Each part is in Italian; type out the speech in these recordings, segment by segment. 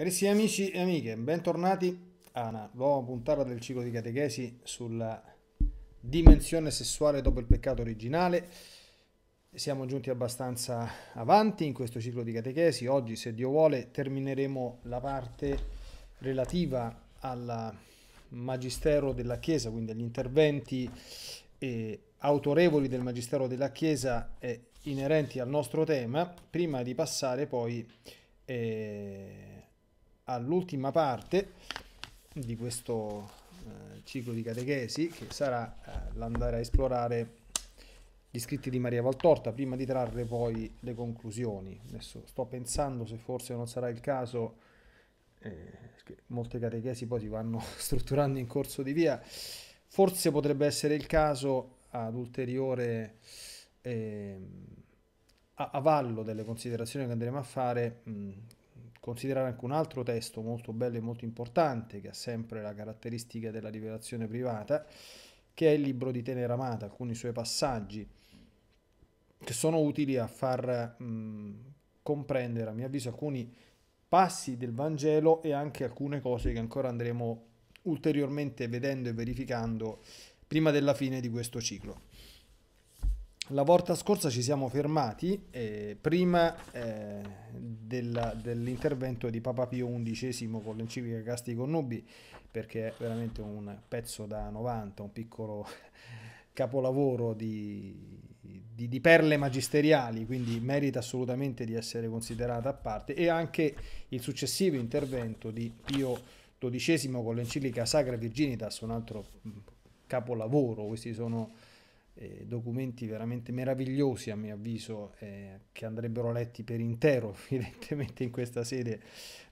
Carissimi amici e amiche, bentornati a una nuova puntata del ciclo di catechesi sulla dimensione sessuale dopo il peccato originale. Siamo giunti abbastanza avanti in questo ciclo di catechesi. Oggi, se Dio vuole, termineremo la parte relativa al magistero della Chiesa, quindi agli interventi eh, autorevoli del magistero della Chiesa eh, inerenti al nostro tema, prima di passare poi... Eh, all'ultima parte di questo eh, ciclo di catechesi che sarà eh, l'andare a esplorare gli scritti di Maria Valtorta prima di trarre poi le conclusioni. Adesso sto pensando se forse non sarà il caso, eh, molte catechesi poi si vanno strutturando in corso di via, forse potrebbe essere il caso ad ulteriore ehm, a, a delle considerazioni che andremo a fare, mh, considerare anche un altro testo molto bello e molto importante, che ha sempre la caratteristica della rivelazione privata, che è il libro di Tenera Amata, alcuni suoi passaggi che sono utili a far mh, comprendere, a mio avviso, alcuni passi del Vangelo e anche alcune cose che ancora andremo ulteriormente vedendo e verificando prima della fine di questo ciclo. La volta scorsa ci siamo fermati eh, prima eh, della, dell'intervento di Papa Pio XI con l'enciclica Casti Connubi, perché è veramente un pezzo da 90, un piccolo capolavoro di, di, di, perle magisteriali, quindi merita assolutamente di essere considerata a parte, e anche il successivo intervento di Pio XII con l'enciclica Sacra Virginitas, un altro mm, capolavoro, questi sono eh, documenti veramente meravigliosi a mio avviso eh, che andrebbero letti per intero evidentemente in questa sede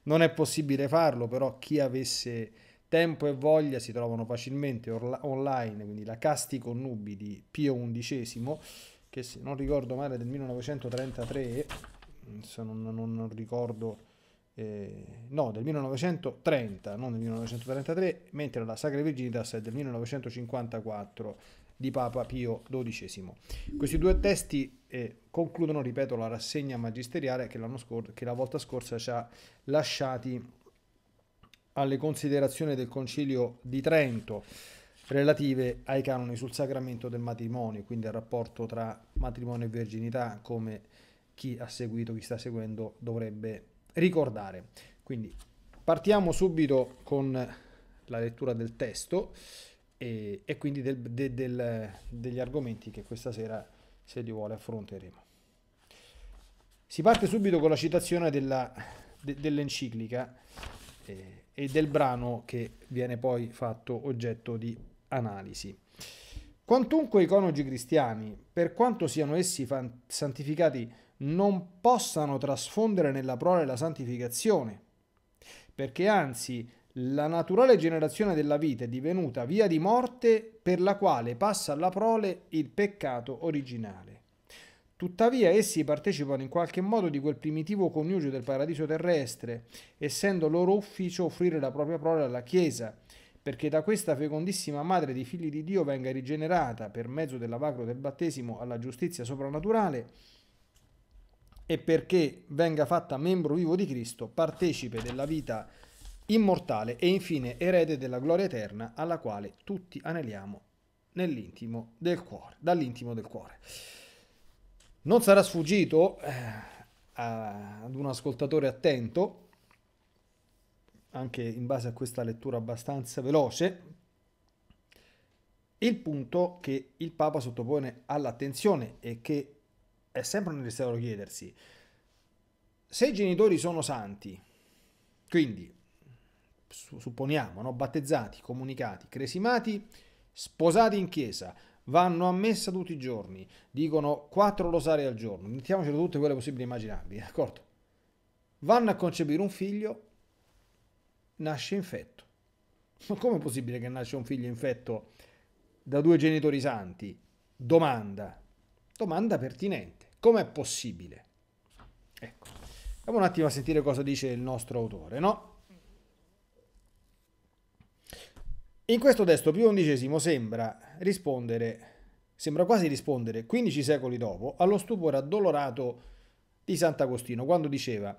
non è possibile farlo però chi avesse tempo e voglia si trovano facilmente online quindi la Casti connubi di Pio XI che se non ricordo male del 1933 se non, non, ricordo eh, no, del 1930, non del 1933, mentre la Sacra Virginitas è del 1954 di Papa Pio XII. Questi due testi eh, concludono, ripeto, la rassegna magisteriale che, scor- che la volta scorsa ci ha lasciati alle considerazioni del Concilio di Trento relative ai canoni sul sacramento del matrimonio, quindi al rapporto tra matrimonio e virginità, come chi ha seguito, chi sta seguendo dovrebbe ricordare. Quindi partiamo subito con la lettura del testo e, e quindi del, de, del, degli argomenti che questa sera, se li vuole, affronteremo. Si parte subito con la citazione della, de, dell'enciclica eh, e del brano che viene poi fatto oggetto di analisi. Quantunque i coniugi cristiani, per quanto siano essi fan- santificati, non possano trasfondere nella prole la santificazione, perché anzi la naturale generazione della vita è divenuta via di morte per la quale passa alla prole il peccato originale. Tuttavia essi partecipano in qualche modo di quel primitivo coniugio del paradiso terrestre, essendo loro ufficio offrire la propria prole alla Chiesa, perché da questa fecondissima madre di figli di Dio venga rigenerata per mezzo dell'avacro del battesimo alla giustizia soprannaturale e perché venga fatta membro vivo di Cristo, partecipe della vita terrestre immortale e infine erede della gloria eterna alla quale tutti aneliamo nell'intimo del cuore, dall'intimo del cuore. Non sarà sfuggito eh, ad un ascoltatore attento, anche in base a questa lettura abbastanza veloce, il punto che il Papa sottopone all'attenzione e che è sempre necessario chiedersi. Se i genitori sono santi, quindi supponiamo, no? battezzati, comunicati, cresimati, sposati in chiesa, vanno a messa tutti i giorni, dicono quattro rosari al giorno, mettiamocelo tutte quelle possibili e immaginabili, d'accordo? Vanno a concepire un figlio, nasce infetto. Ma com'è possibile che nasce un figlio infetto da due genitori santi? Domanda. Domanda pertinente. Com'è possibile? Ecco. Andiamo un attimo a sentire cosa dice il nostro autore, no? In questo testo Pio XI sembra rispondere, sembra quasi rispondere, 15 secoli dopo, allo stupore addolorato di Sant'Agostino, quando diceva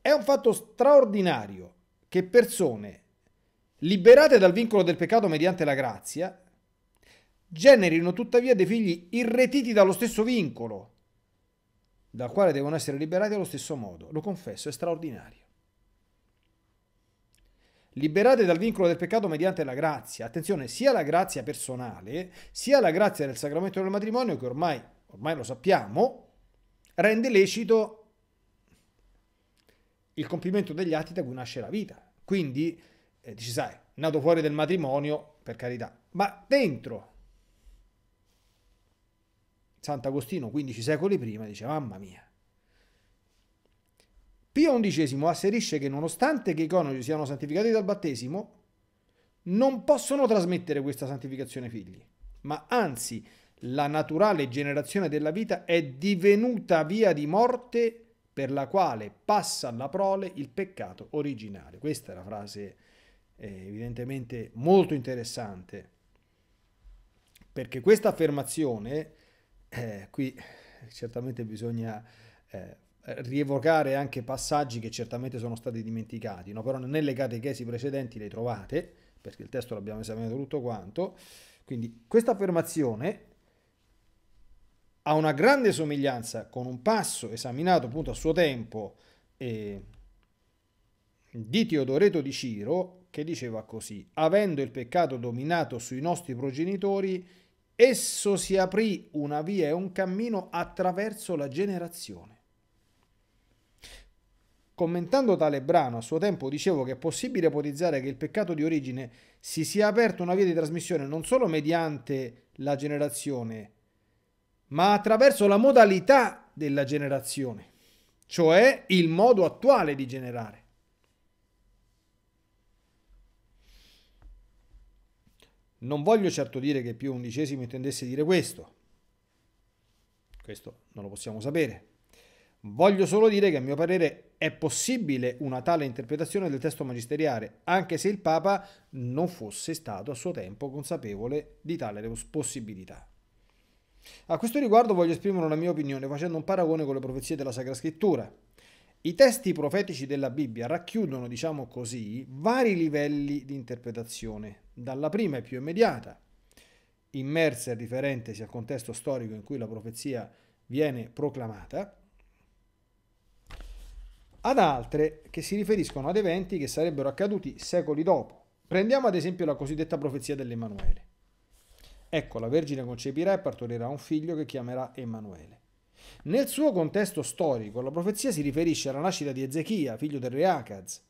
«È un fatto straordinario che persone liberate dal vincolo del peccato mediante la grazia, generino tuttavia dei figli irretiti dallo stesso vincolo, dal quale devono essere liberati allo stesso modo. Lo confesso, è straordinario liberate dal vincolo del peccato mediante la grazia. Attenzione, sia la grazia personale, sia la grazia del sacramento del matrimonio, che ormai, ormai lo sappiamo, rende lecito il compimento degli atti da cui nasce la vita. Quindi, eh, dici, sai, nato fuori del matrimonio, per carità, ma dentro. Sant'Agostino, 15 secoli prima, dice, mamma mia, Pio XI asserisce che nonostante che i coniugi siano santificati dal battesimo, non possono trasmettere questa santificazione ai figli, ma anzi la naturale generazione della vita è divenuta via di morte per la quale passa alla prole il peccato originale. Questa è la frase eh, evidentemente molto interessante, perché questa affermazione, eh, qui certamente bisogna eh, eh, rievocare anche passaggi che certamente sono stati dimenticati, no? però nelle catechesi precedenti le trovate, perché il testo l'abbiamo esaminato tutto quanto, quindi questa affermazione ha una grande somiglianza con un passo esaminato appunto a suo tempo eh, di Teodoreto di Ciro che diceva così, avendo il peccato dominato sui nostri progenitori, esso si aprì una via e un cammino attraverso la generazione Commentando tale brano, a suo tempo dicevo che è possibile ipotizzare che il peccato di origine si sia aperto una via di trasmissione non solo mediante la generazione, ma attraverso la modalità della generazione, cioè il modo attuale di generare. Non voglio certo dire che Pio XI intendesse dire questo, questo non lo possiamo sapere. Voglio solo dire che a mio parere è possibile una tale interpretazione del testo magisteriale, anche se il Papa non fosse stato a suo tempo consapevole di tale possibilità. A questo riguardo voglio esprimere una mia opinione facendo un paragone con le profezie della Sacra Scrittura. I testi profetici della Bibbia racchiudono, diciamo così, vari livelli di interpretazione, dalla prima e più immediata, immersa e riferentesi al contesto storico in cui la profezia viene proclamata, ad altre che si riferiscono ad eventi che sarebbero accaduti secoli dopo. Prendiamo ad esempio la cosiddetta profezia dell'Emanuele. Ecco, la Vergine concepirà e partorirà un figlio che chiamerà Emanuele. Nel suo contesto storico, la profezia si riferisce alla nascita di Ezechia, figlio del re Acaz.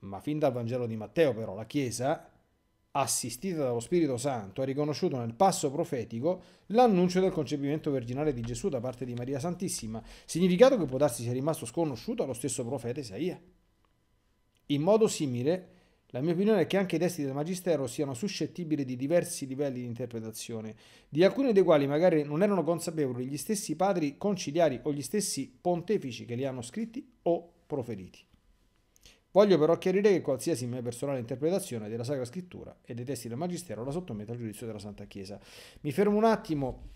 Ma fin dal Vangelo di Matteo, però, la Chiesa assistita dallo Spirito Santo, ha riconosciuto nel passo profetico l'annuncio del concepimento virginale di Gesù da parte di Maria Santissima, significato che può darsi sia rimasto sconosciuto allo stesso profeta Isaia. In modo simile, la mia opinione è che anche i testi del Magistero siano suscettibili di diversi livelli di interpretazione, di alcuni dei quali magari non erano consapevoli gli stessi padri conciliari o gli stessi pontefici che li hanno scritti o proferiti. Voglio però chiarire che qualsiasi mia personale interpretazione della Sacra Scrittura e dei testi del Magistero la sottomette al giudizio della Santa Chiesa. Mi fermo un attimo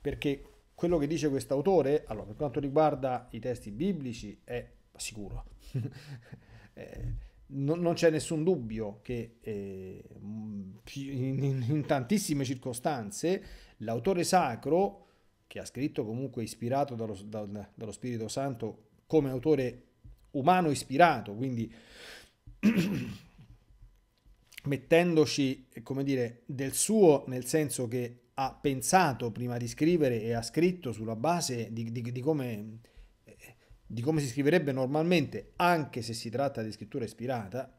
perché quello che dice quest'autore, allora, per quanto riguarda i testi biblici, è sicuro. eh, non, non, c'è nessun dubbio che eh, in, in, in tantissime circostanze l'autore sacro, che ha scritto comunque ispirato dallo, da, dallo Spirito Santo come autore umano ispirato, quindi mettendoci, come dire, del suo, nel senso che ha pensato prima di scrivere e ha scritto sulla base di, di, di, come, di come si scriverebbe normalmente, anche se si tratta di scrittura ispirata,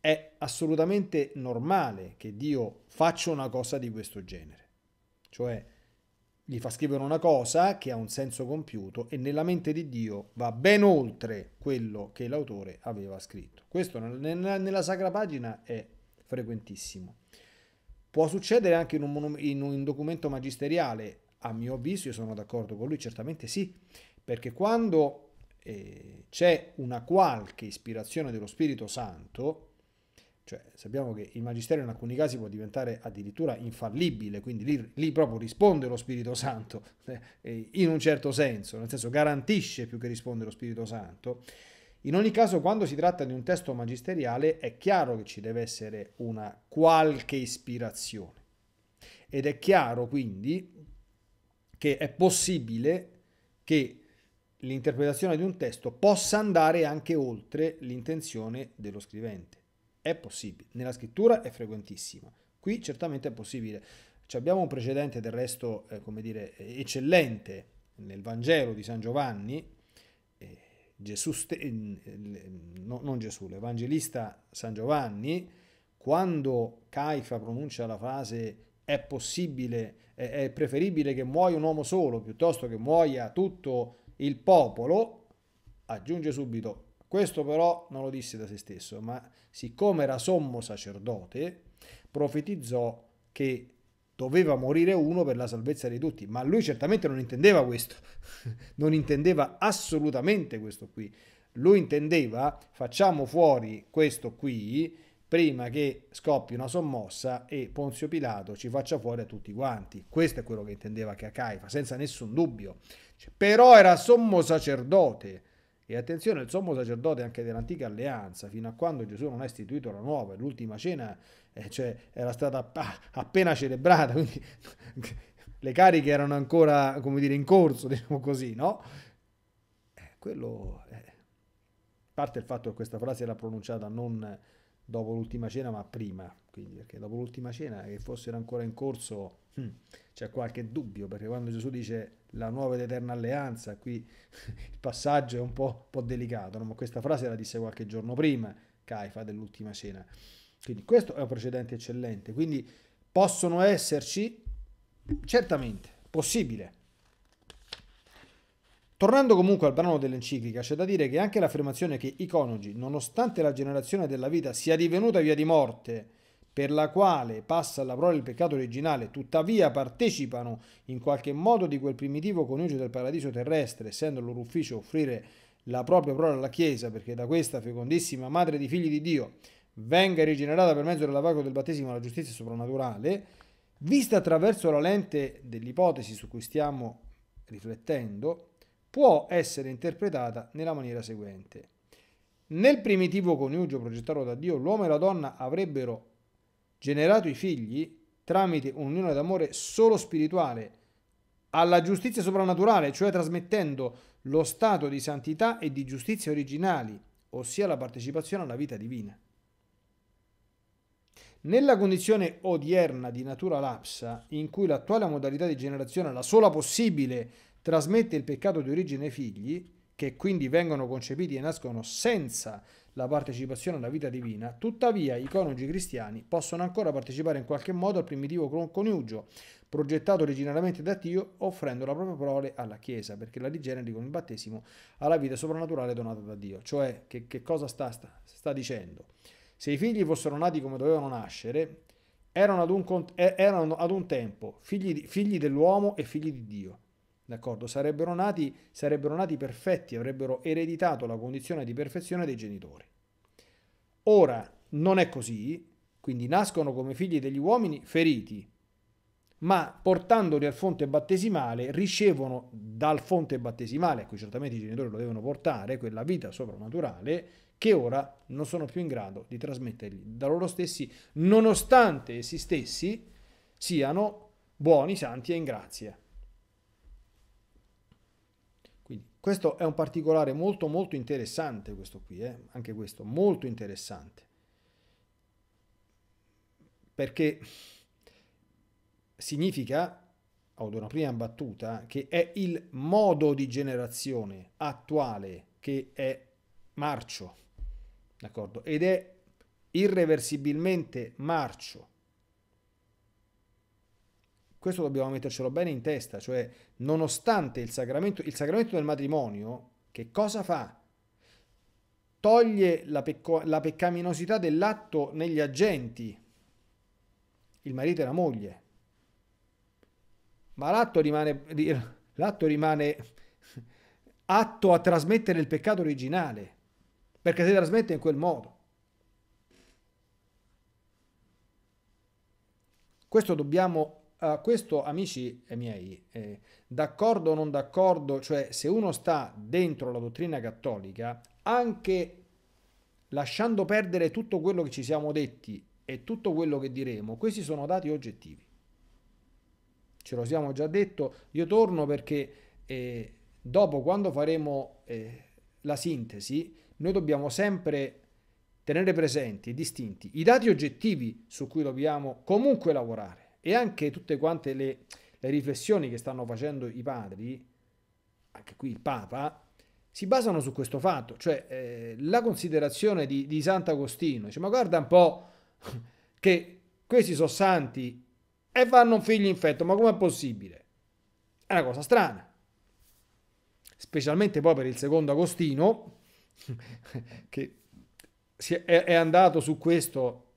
è assolutamente normale che Dio faccia una cosa di questo genere. Cioè, gli fa scrivere una cosa che ha un senso compiuto e nella mente di Dio va ben oltre quello che l'autore aveva scritto. Questo nella, sacra pagina è frequentissimo. Può succedere anche in un, in un documento magisteriale, a mio avviso, io sono d'accordo con lui, certamente sì, perché quando eh, c'è una qualche ispirazione dello Spirito Santo, cioè, sappiamo che il magistero in alcuni casi può diventare addirittura infallibile, quindi lì, lì proprio risponde lo Spirito Santo, eh, in un certo senso, nel senso garantisce più che risponde lo Spirito Santo. In ogni caso, quando si tratta di un testo magisteriale, è chiaro che ci deve essere una qualche ispirazione. Ed è chiaro quindi che è possibile che l'interpretazione di un testo possa andare anche oltre l'intenzione dello scrivente. È possibile. Nella scrittura è frequentissimo. Qui certamente è possibile. Ci abbiamo un precedente del resto, eh, come dire, eccellente nel Vangelo di San Giovanni. Eh, Gesù ste- eh, eh no, non Gesù, l'Evangelista San Giovanni, quando Caifa pronuncia la frase è possibile, è, è preferibile che muoia un uomo solo piuttosto che muoia tutto il popolo, aggiunge subito questo però non lo disse da se stesso, ma siccome era sommo sacerdote, profetizzò che doveva morire uno per la salvezza di tutti, ma lui certamente non intendeva questo, non intendeva assolutamente questo qui. Lui intendeva facciamo fuori questo qui prima che scoppi una sommossa e Ponzio Pilato ci faccia fuori a tutti quanti. Questo è quello che intendeva che Cacaifa, senza nessun dubbio. Cioè, però era sommo sacerdote e attenzione, il sommo sacerdote anche dell'antica alleanza, fino a quando Gesù non ha istituito la nuova, l'ultima cena eh, cioè, era stata appena celebrata, quindi le cariche erano ancora, come dire, in corso, diciamo così, no? Eh, quello... Eh, parte il fatto che questa frase era pronunciata non dopo l'ultima cena, ma prima, quindi perché dopo l'ultima cena che fossero ancora in corso, hm, c'è qualche dubbio, perché quando Gesù dice la nuova ed eterna alleanza, qui il passaggio è un po', un po delicato, no? ma questa frase la disse qualche giorno prima Caifa dell'ultima cena. Quindi questo è un precedente eccellente, quindi possono esserci, certamente, possibile. Tornando comunque al brano dell'enciclica, c'è da dire che anche l'affermazione che i coniugi, nonostante la generazione della vita sia divenuta via di morte, per la quale passa alla prole il peccato originale, tuttavia partecipano in qualche modo di quel primitivo coniugio del paradiso terrestre, essendo il loro ufficio offrire la propria prole alla Chiesa, perché da questa fecondissima madre di figli di Dio venga rigenerata per mezzo della vaga del battesimo la giustizia soprannaturale, vista attraverso la lente dell'ipotesi su cui stiamo riflettendo, può essere interpretata nella maniera seguente. Nel primitivo coniugio progettato da Dio, l'uomo e la donna avrebbero generato i figli tramite un'unione d'amore solo spirituale alla giustizia soprannaturale, cioè trasmettendo lo stato di santità e di giustizia originali, ossia la partecipazione alla vita divina. Nella condizione odierna di natura lapsa, in cui l'attuale modalità di generazione, la sola possibile, trasmette il peccato di origine ai figli, che quindi vengono concepiti e nascono senza la partecipazione alla vita divina, tuttavia i coniugi cristiani possono ancora partecipare in qualche modo al primitivo coniugio, progettato originariamente da Dio, offrendo la propria parola alla Chiesa, perché la rigeneri con il battesimo alla vita soprannaturale donata da Dio. Cioè, che, che cosa sta, sta, sta, dicendo? Se i figli fossero nati come dovevano nascere, erano ad un, erano ad un tempo figli, figli dell'uomo e figli di Dio D'accordo? Sarebbero nati, sarebbero nati perfetti, avrebbero ereditato la condizione di perfezione dei genitori. Ora non è così, quindi nascono come figli degli uomini feriti, ma portandoli al fonte battesimale ricevono dal fonte battesimale, a cui certamente i genitori lo devono portare, quella vita soprannaturale che ora non sono più in grado di trasmettergli da loro stessi, nonostante essi stessi siano buoni, santi e in grazia. Questo è un particolare molto molto interessante, questo qui, eh? anche questo, molto interessante. Perché significa, ad una prima battuta, che è il modo di generazione attuale che è marcio, d'accordo? Ed è irreversibilmente marcio questo dobbiamo mettercelo bene in testa, cioè nonostante il sacramento, il sacramento del matrimonio, che cosa fa? Toglie la, pecco, la peccaminosità dell'atto negli agenti, il marito e la moglie, ma l'atto rimane, l'atto rimane atto a trasmettere il peccato originale, perché si trasmette in quel modo. Questo dobbiamo Uh, questo, amici miei, eh, d'accordo o non d'accordo, cioè se uno sta dentro la dottrina cattolica, anche lasciando perdere tutto quello che ci siamo detti e tutto quello che diremo, questi sono dati oggettivi. Ce lo siamo già detto, io torno perché eh, dopo quando faremo eh, la sintesi, noi dobbiamo sempre tenere presenti e distinti i dati oggettivi su cui dobbiamo comunque lavorare e anche tutte quante le, le riflessioni che stanno facendo i padri, anche qui il Papa, si basano su questo fatto, cioè eh, la considerazione di, di Sant'Agostino, dice ma guarda un po' che questi sono santi e vanno un figlio infetto, ma com'è possibile? È una cosa strana, specialmente poi per il secondo Agostino, che è, è andato su questo,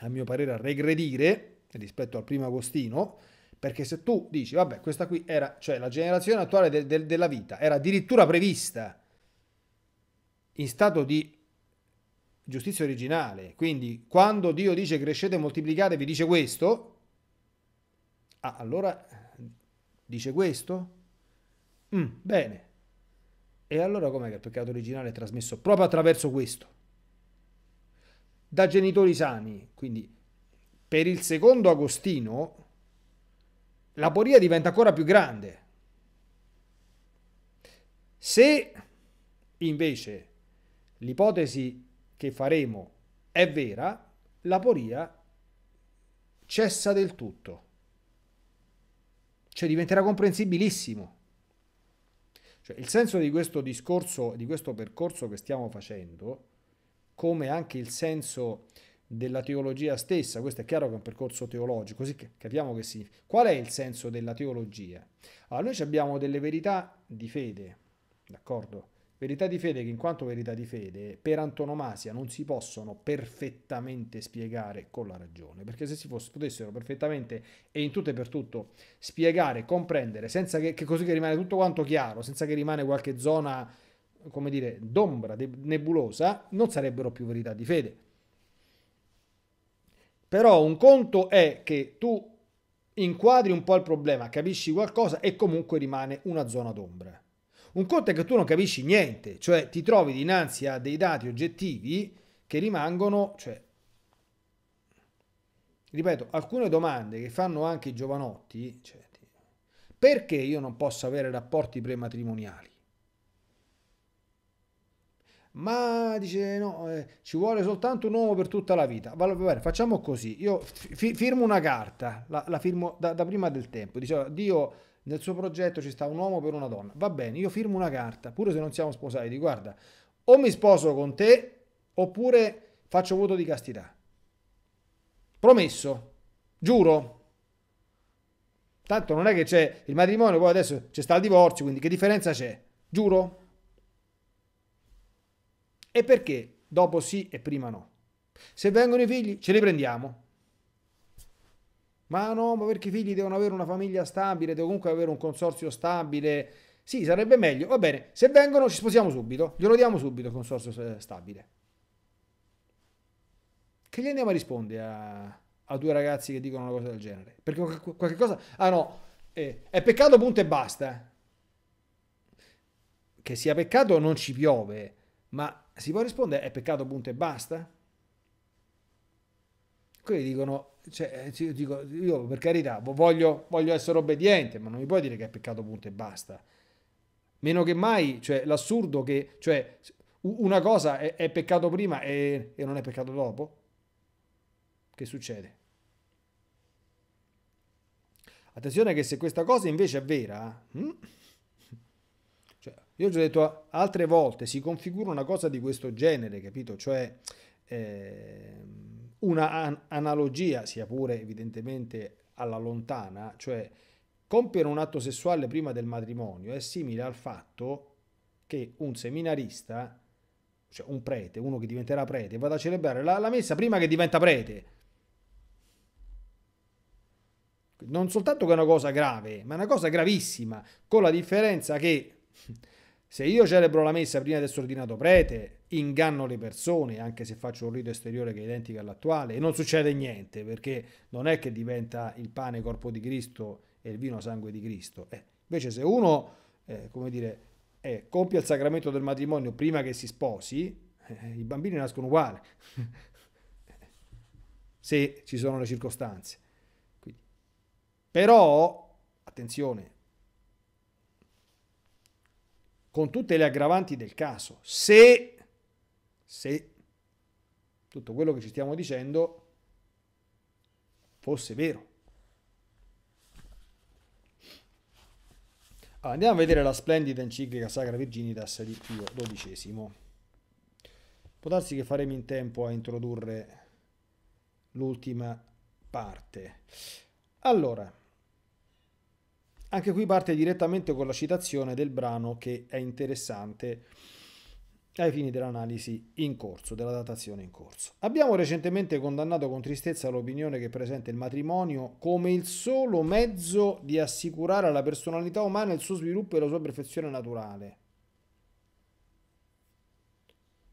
a mio parere, a regredire, rispetto al primo Agostino, perché se tu dici, vabbè, questa qui era, cioè la generazione attuale de, de, della vita era addirittura prevista in stato di giustizia originale, quindi quando Dio dice crescete e moltiplicate vi dice questo, ah, allora dice questo? Mm, bene. E allora com'è che il peccato originale è trasmesso proprio attraverso questo? Da genitori sani, quindi per il secondo Agostino l'aporia diventa ancora più grande. Se invece l'ipotesi che faremo è vera, l'aporia cessa del tutto. Cioè diventerà comprensibilissimo. Cioè, il senso di questo discorso, di questo percorso che stiamo facendo, come anche il senso della teologia stessa, questo è chiaro che è un percorso teologico, così capiamo che significa. Qual è il senso della teologia? Allora noi abbiamo delle verità di fede, d'accordo? Verità di fede che in quanto verità di fede per antonomasia non si possono perfettamente spiegare con la ragione, perché se si fosse, potessero perfettamente e in tutto e per tutto spiegare, comprendere, senza che, che così che rimane tutto quanto chiaro, senza che rimane qualche zona, come dire, d'ombra, nebulosa, non sarebbero più verità di fede. Però un conto è che tu inquadri un po' il problema, capisci qualcosa e comunque rimane una zona d'ombra. Un conto è che tu non capisci niente, cioè ti trovi dinanzi a dei dati oggettivi che rimangono, cioè, ripeto, alcune domande che fanno anche i giovanotti, cioè, perché io non posso avere rapporti prematrimoniali? ma dice no, eh, ci vuole soltanto un uomo per tutta la vita. Va bene, facciamo così, io fi- firmo una carta, la, la firmo da, da, prima del tempo, dice Dio nel suo progetto ci sta un uomo per una donna, va bene, io firmo una carta, pure se non siamo sposati, di guarda, o mi sposo con te oppure faccio voto di castità. Promesso, giuro. Tanto non è che c'è il matrimonio, poi adesso c'è sta il divorzio, quindi che differenza c'è? Giuro? E perché dopo sì e prima no? Se vengono i figli, ce li prendiamo. Ma no, ma perché i figli devono avere una famiglia stabile, devono comunque avere un consorzio stabile. Sì, sarebbe meglio. Va bene, se vengono ci sposiamo subito, glielo diamo subito il consorzio stabile. Che gli andiamo a rispondere a, a due ragazzi che dicono una cosa del genere? Perché qualche cosa... Ah no, eh, è peccato punto e basta. Che sia peccato non ci piove, ma si può rispondere è peccato punto e basta? Quelli dicono, cioè, eh, io, dico, io per carità voglio, voglio, essere obbediente, ma non mi puoi dire che è peccato punto e basta. Meno che mai, cioè, l'assurdo che, cioè, una cosa è, è peccato prima e, e non è peccato dopo? Che succede? Attenzione che se questa cosa invece è vera, eh? Io ho già detto altre volte, si configura una cosa di questo genere, capito? Cioè eh, una an- analogia, sia pure evidentemente alla lontana, cioè compiere un atto sessuale prima del matrimonio è simile al fatto che un seminarista, cioè un prete, uno che diventerà prete, vada a celebrare la, la messa prima che diventa prete. Non soltanto che è una cosa grave, ma è una cosa gravissima, con la differenza che se io celebro la messa prima di essere ordinato prete, inganno le persone, anche se faccio un rito esteriore che è identico all'attuale, e non succede niente, perché non è che diventa il pane corpo di Cristo e il vino sangue di Cristo. Eh, invece se uno, eh, come dire, eh, compie il sacramento del matrimonio prima che si sposi, eh, i bambini nascono uguali, se ci sono le circostanze. Quindi. Però, attenzione, con tutte le aggravanti del caso. Se, se tutto quello che ci stiamo dicendo fosse vero. Allora, andiamo a vedere la splendida enciclica Sacra Virginitas di Pio XII. Può darsi che faremo in tempo a introdurre l'ultima parte. Allora, anche qui parte direttamente con la citazione del brano che è interessante ai fini dell'analisi in corso, della datazione in corso. Abbiamo recentemente condannato con tristezza l'opinione che presenta il matrimonio come il solo mezzo di assicurare alla personalità umana il suo sviluppo e la sua perfezione naturale.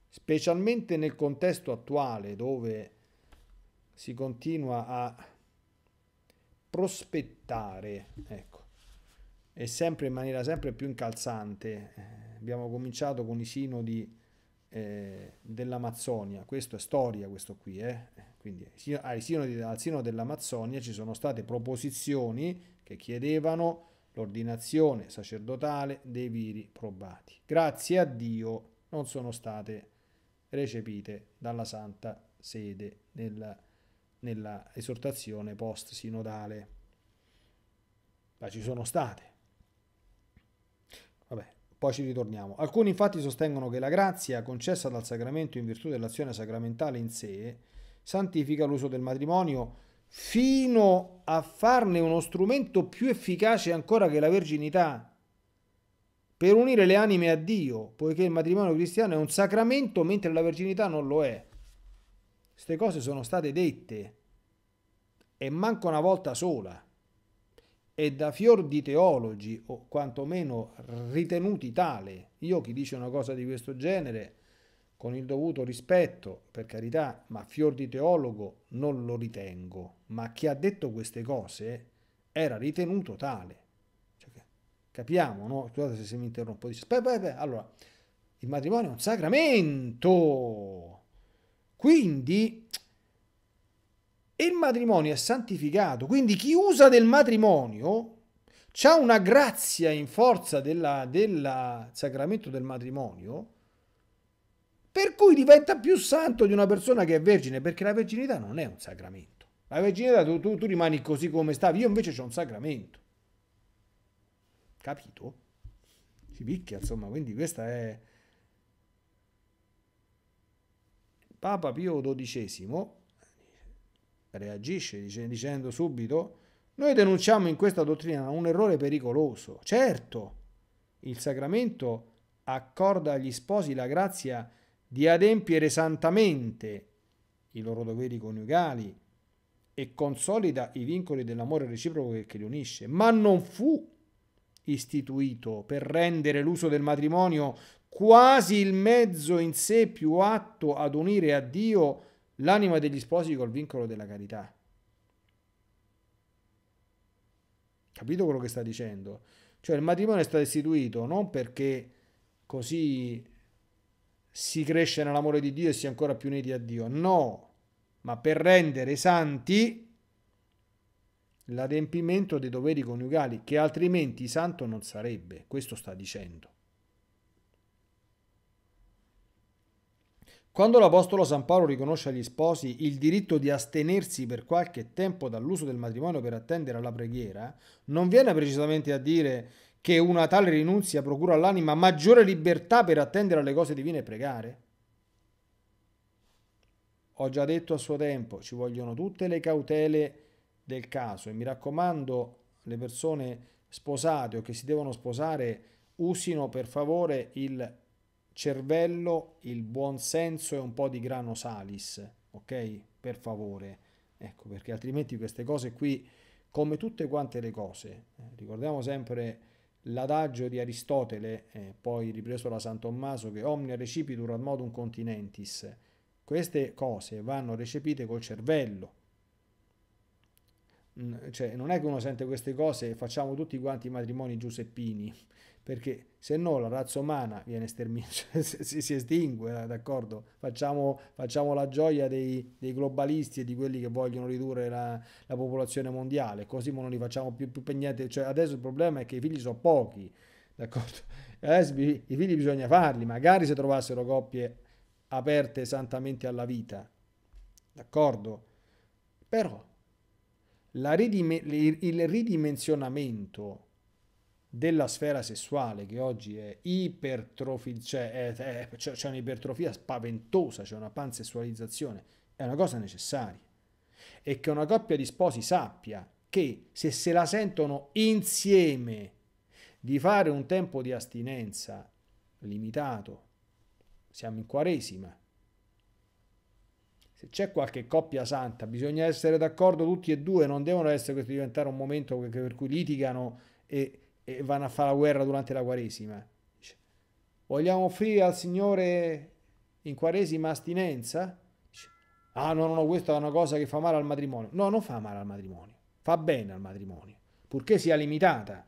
Specialmente nel contesto attuale dove si continua a prospettare, ecco e sempre in maniera sempre più incalzante. Eh, abbiamo cominciato con i sinodi eh, dell'Amazzonia, questo è storia questo qui, eh? quindi ai sinodi, al sinodo dell'Amazzonia ci sono state proposizioni che chiedevano l'ordinazione sacerdotale dei viri probati. Grazie a Dio non sono state recepite dalla Santa Sede nella, nella esortazione post-sinodale, ma ci sono state. Poi ci ritorniamo. Alcuni infatti sostengono che la grazia concessa dal sacramento in virtù dell'azione sacramentale in sé santifica l'uso del matrimonio fino a farne uno strumento più efficace ancora che la verginità per unire le anime a Dio, poiché il matrimonio cristiano è un sacramento mentre la verginità non lo è. Queste cose sono state dette e manca una volta sola e da fior di teologi, o quantomeno ritenuti tale, io chi dice una cosa di questo genere, con il dovuto rispetto, per carità, ma fior di teologo non lo ritengo, ma chi ha detto queste cose era ritenuto tale. Cioè, capiamo, no? Scusate se mi interrompo. Dice, beh, beh, beh, allora, il matrimonio è un sacramento, quindi e il matrimonio è santificato. Quindi chi usa del matrimonio ha una grazia in forza del sacramento del matrimonio, per cui diventa più santo di una persona che è vergine, perché la verginità non è un sacramento. La verginità tu, tu, tu rimani così come stavi, io invece ho un sacramento. Capito? Si picchia, insomma, quindi questa è... Papa Pio XII reagisce dicendo subito, noi denunciamo in questa dottrina un errore pericoloso. Certo, il sacramento accorda agli sposi la grazia di adempiere santamente i loro doveri coniugali e consolida i vincoli dell'amore reciproco che li unisce, ma non fu istituito per rendere l'uso del matrimonio quasi il mezzo in sé più atto ad unire a Dio l'anima degli sposi col vincolo della carità. Capito quello che sta dicendo? Cioè il matrimonio è stato istituito non perché così si cresce nell'amore di Dio e si è ancora più uniti a Dio, no, ma per rendere santi l'adempimento dei doveri coniugali che altrimenti santo non sarebbe, questo sta dicendo. Quando l'Apostolo San Paolo riconosce agli sposi il diritto di astenersi per qualche tempo dall'uso del matrimonio per attendere alla preghiera, non viene precisamente a dire che una tale rinunzia procura all'anima maggiore libertà per attendere alle cose divine e pregare? Ho già detto a suo tempo, ci vogliono tutte le cautele del caso e mi raccomando le persone sposate o che si devono sposare usino per favore il cervello, il buon senso e un po' di grano salis, ok? Per favore. Ecco, perché altrimenti queste cose qui, come tutte quante le cose, eh, ricordiamo sempre l'adagio di Aristotele, eh, poi ripreso da San Tommaso, che omnia recipitur ad modum continentis. Queste cose vanno recepite col cervello, cioè, non è che uno sente queste cose e facciamo tutti quanti i matrimoni giuseppini, perché se no la razza umana viene sterminata, cioè, si, si, estingue, eh, d'accordo? Facciamo, facciamo la gioia dei, dei, globalisti e di quelli che vogliono ridurre la, la popolazione mondiale, così non li facciamo più, più per niente. Cioè, adesso il problema è che i figli sono pochi, d'accordo? Adesso eh, i figli bisogna farli, magari se trovassero coppie aperte santamente alla vita, d'accordo? Però ridime, il ridimensionamento della sfera sessuale che oggi è ipertrofica, cioè è, è, c'è, c'è un'ipertrofia spaventosa, c'è una pansessualizzazione, è una cosa necessaria. E che una coppia di sposi sappia che se se la sentono insieme di fare un tempo di astinenza limitato, siamo in quaresima, se c'è qualche coppia santa, bisogna essere d'accordo tutti e due, non devono essere questo diventare un momento per cui litigano e, e vanno a fare la guerra durante la Quaresima. Vogliamo offrire al Signore in Quaresima astinenza? Ah no, no, no, questa è una cosa che fa male al matrimonio. No, non fa male al matrimonio, fa bene al matrimonio, purché sia limitata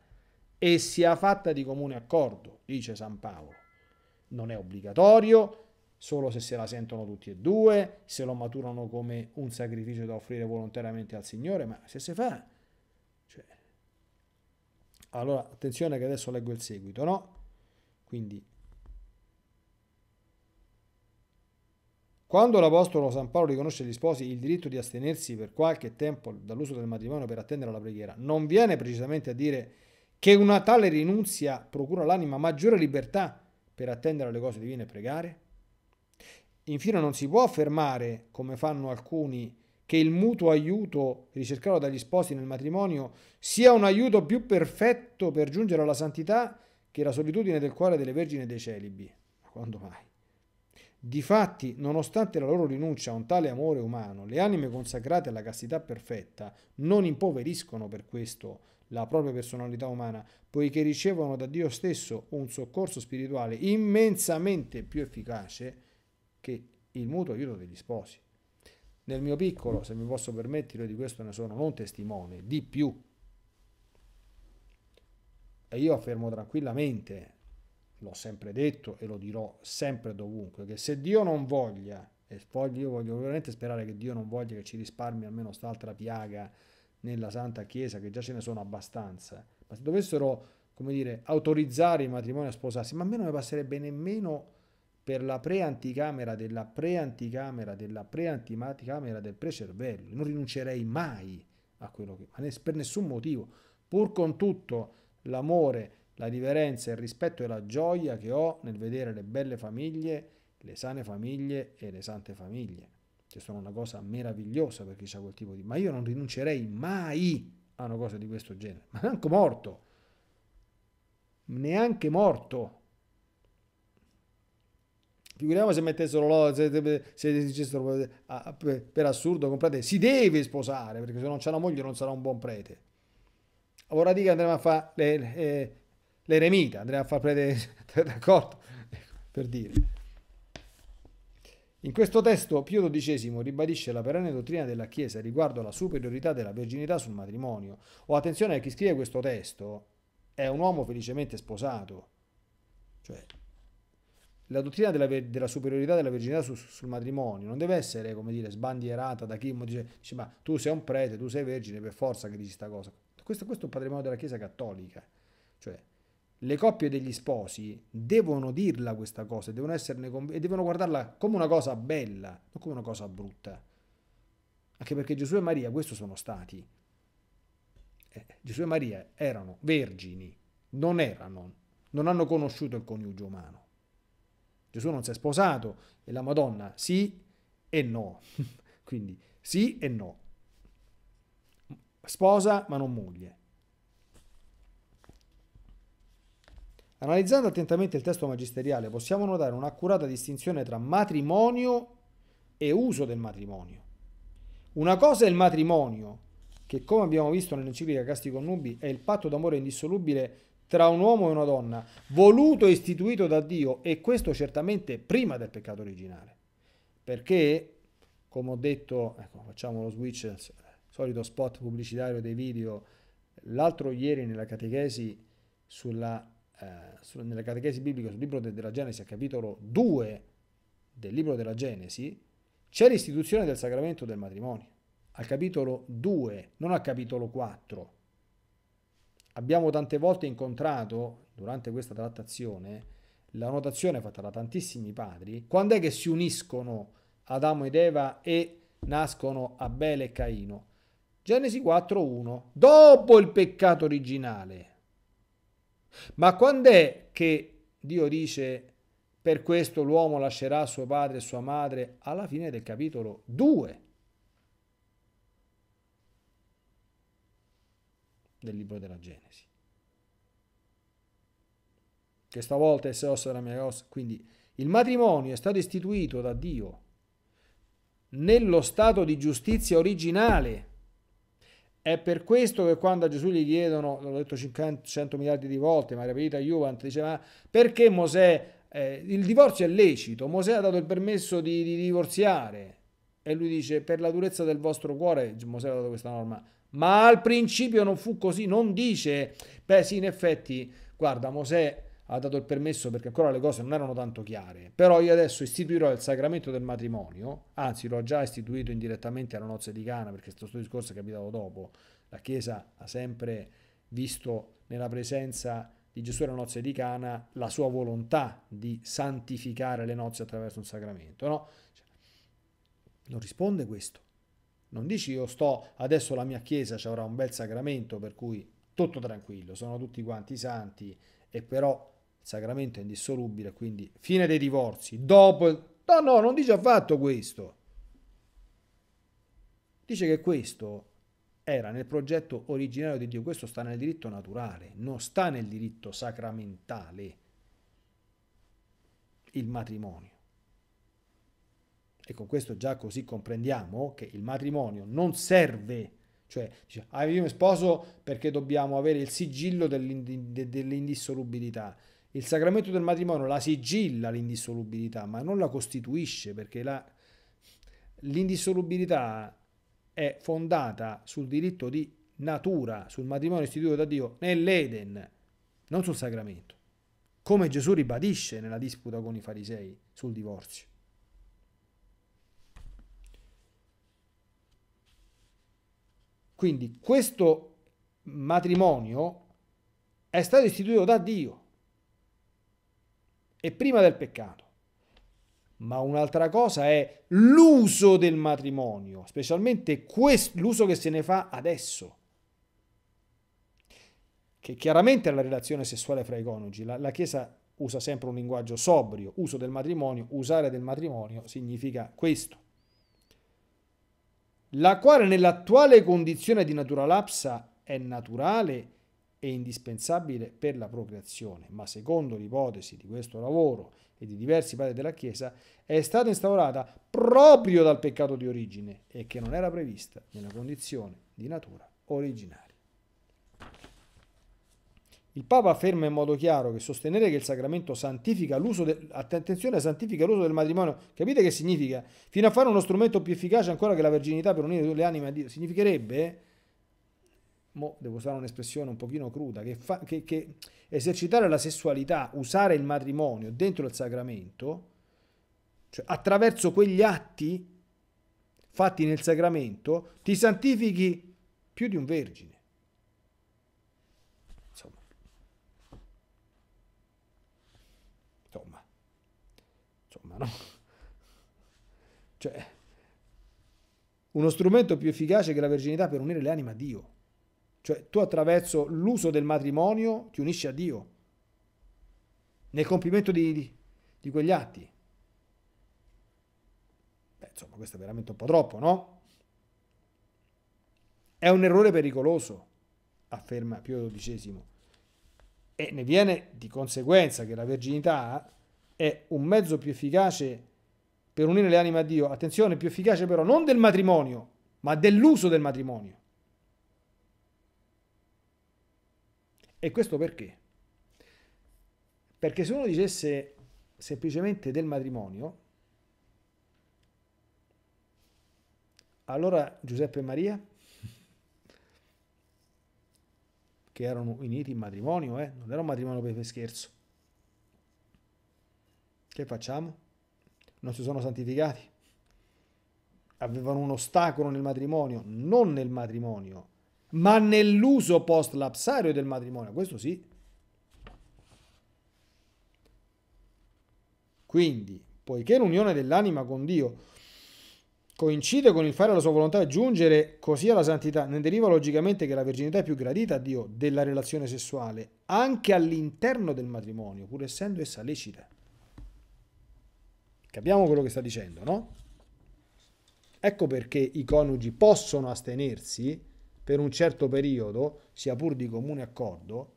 e sia fatta di comune accordo, dice San Paolo. Non è obbligatorio, solo se se la sentono tutti e due, se lo maturano come un sacrificio da offrire volontariamente al Signore, ma se si fa... Cioè... Allora, attenzione che adesso leggo il seguito, no? Quindi... Quando l'Apostolo San Paolo riconosce agli sposi il diritto di astenersi per qualche tempo dall'uso del matrimonio per attendere alla preghiera, non viene precisamente a dire che una tale rinunzia procura all'anima maggiore libertà per attendere alle cose divine e pregare? Infine non si può affermare, come fanno alcuni, che il mutuo aiuto ricercato dagli sposi nel matrimonio sia un aiuto più perfetto per giungere alla santità che la solitudine del cuore delle vergini e dei celibi. Ma quando mai? Difatti, nonostante la loro rinuncia a un tale amore umano, le anime consacrate alla castità perfetta non impoveriscono per questo la propria personalità umana, poiché ricevono da Dio stesso un soccorso spirituale immensamente più efficace che il mutuo aiuto degli sposi. Nel mio piccolo, se mi posso permettere, di questo ne sono non testimone, di più. E io affermo tranquillamente, l'ho sempre detto e lo dirò sempre e dovunque, che se Dio non voglia, e voglio, io voglio veramente sperare che Dio non voglia che ci risparmi almeno quest'altra piaga nella Santa Chiesa, che già ce ne sono abbastanza, ma se dovessero, come dire, autorizzare i matrimoni a sposarsi, ma a me non ne passerebbe nemmeno per la pre-anticamera della pre-anticamera della pre-anticamera del pre-cervello. Non rinuncerei mai a quello che... Ma per nessun motivo. Pur con tutto l'amore, la riverenza, il rispetto e la gioia che ho nel vedere le belle famiglie, le sane famiglie e le sante famiglie, che sono una cosa meravigliosa per chi ha quel tipo di... Ma io non rinuncerei mai a una cosa di questo genere. Ma neanche morto. Neanche morto Figuriamo se mettessero loro se, dicessero ah, per assurdo comprate, si deve sposare perché se non c'è la moglie non sarà un buon prete. Ora dica andremo a fare l'eremita, le, le eh, andremo a fare prete, d'accordo? Per dire. In questo testo Pio XII ribadisce la perenne dottrina della Chiesa riguardo alla superiorità della virginità sul matrimonio. O attenzione a chi scrive questo testo, è un uomo felicemente sposato. Cioè, la dottrina della, della, superiorità della virginità su, sul matrimonio non deve essere, come dire, sbandierata da chi dice, dice, ma tu sei un prete, tu sei vergine, per forza che dici questa cosa. Questo, questo è un patrimonio della Chiesa Cattolica. Cioè, le coppie degli sposi devono dirla questa cosa devono esserne e devono guardarla come una cosa bella, non come una cosa brutta. Anche perché Gesù e Maria questo sono stati. Eh, Gesù e Maria erano vergini, non erano, non hanno conosciuto il coniuge umano. Gesù non si è sposato e la Madonna sì e no. Quindi sì e no. Sposa ma non moglie. Analizzando attentamente il testo magisteriale possiamo notare un'accurata distinzione tra matrimonio e uso del matrimonio. Una cosa è il matrimonio, che come abbiamo visto nell'enciclica Casti Connubi è il patto d'amore indissolubile tra un uomo e una donna, voluto e istituito da Dio, e questo certamente prima del peccato originale. Perché, come ho detto, ecco, facciamo lo switch, il solito spot pubblicitario dei video, l'altro ieri nella catechesi, sulla, eh, sulla, nella catechesi biblica sul libro de, della Genesi, a capitolo 2 del libro della Genesi, c'è l'istituzione del sacramento del matrimonio, al capitolo 2, non al capitolo 4 abbiamo tante volte incontrato durante questa trattazione la notazione fatta da tantissimi padri, quando è che si uniscono Adamo ed Eva e nascono Abele e Caino? Genesi 4.1, dopo il peccato originale. Ma quando è che Dio dice per questo l'uomo lascerà suo padre e sua madre alla fine del capitolo 2? del libro della Genesi. Che stavolta è ossa della mia ossa. Quindi il matrimonio è stato istituito da Dio nello stato di giustizia originale. È per questo che quando a Gesù gli chiedono, l'ho detto 500 miliardi di volte, Maria Perita Juvent diceva perché Mosè, eh, il divorzio è lecito, Mosè ha dato il permesso di, di divorziare. E lui dice, per la durezza del vostro cuore, Mosè ha dato questa norma, ma al principio non fu così, non dice, beh sì in effetti, guarda Mosè ha dato il permesso perché ancora le cose non erano tanto chiare, però io adesso istituirò il sacramento del matrimonio, anzi l'ho già istituito indirettamente alla nozze di Cana perché questo discorso è capitato dopo, la Chiesa ha sempre visto nella presenza di Gesù alla nozze di Cana la sua volontà di santificare le nozze attraverso un sacramento, no? Cioè, non risponde questo. Non dici io sto adesso la mia chiesa ci avrà un bel sacramento per cui tutto tranquillo, sono tutti quanti santi e però il sacramento è indissolubile, quindi fine dei divorzi, dopo... No, no, non dice affatto questo. Dice che questo era nel progetto originario di Dio, questo sta nel diritto naturale, non sta nel diritto sacramentale, il matrimonio e con questo già così comprendiamo che il matrimonio non serve, cioè dice, ah, io mi sposo perché dobbiamo avere il sigillo dell'indissolubilità. Il sacramento del matrimonio la sigilla l'indissolubilità, ma non la costituisce perché la, l'indissolubilità è fondata sul diritto di natura, sul matrimonio istituito da Dio nell'Eden, non sul sacramento, come Gesù ribadisce nella disputa con i farisei sul divorzio. Quindi questo matrimonio è stato istituito da Dio e prima del peccato. Ma un'altra cosa è l'uso del matrimonio, specialmente l'uso che se ne fa adesso, che chiaramente è la relazione sessuale fra i coniugi. La, la Chiesa usa sempre un linguaggio sobrio, uso del matrimonio, usare del matrimonio significa questo la quale nell'attuale condizione di natura lapsa è naturale e indispensabile per la procreazione, ma secondo l'ipotesi di questo lavoro e di diversi padri della Chiesa, è stata instaurata proprio dal peccato di origine e che non era prevista nella condizione di natura originale. Il Papa afferma in modo chiaro che sostenere che il sacramento santifica l'uso, de- attenzione, santifica l'uso del matrimonio, capite che significa? Fino a fare uno strumento più efficace ancora che la verginità per unire le anime a Dio, significherebbe, mo devo usare un'espressione un pochino cruda, che, fa, che, che esercitare la sessualità, usare il matrimonio dentro il sacramento, cioè attraverso quegli atti fatti nel sacramento, ti santifichi più di un vergine. programma, no? Cioè, uno strumento più efficace che la verginità per unire le anime a Dio. Cioè, tu attraverso l'uso del matrimonio ti unisci a Dio nel compimento di, di, di quegli atti. Beh, insomma, questo è veramente un po' troppo, no? È un errore pericoloso, afferma Pio XII. E ne viene di conseguenza che la verginità è un mezzo più efficace per unire le anime a Dio. Attenzione, più efficace però non del matrimonio, ma dell'uso del matrimonio. E questo perché? Perché se uno dicesse semplicemente del matrimonio, allora Giuseppe e Maria, che erano uniti in matrimonio, eh? non era un matrimonio per scherzo, che facciamo? Non si sono santificati. Avevano un ostacolo nel matrimonio, non nel matrimonio, ma nell'uso post-lapsario del matrimonio. Questo sì. Quindi, poiché l'unione dell'anima con Dio coincide con il fare la sua volontà e giungere così alla santità, ne deriva logicamente che la virginità è più gradita a Dio della relazione sessuale, anche all'interno del matrimonio, pur essendo essa lecita. Capiamo quello che sta dicendo, no? Ecco perché i coniugi possono astenersi per un certo periodo, sia pur di comune accordo,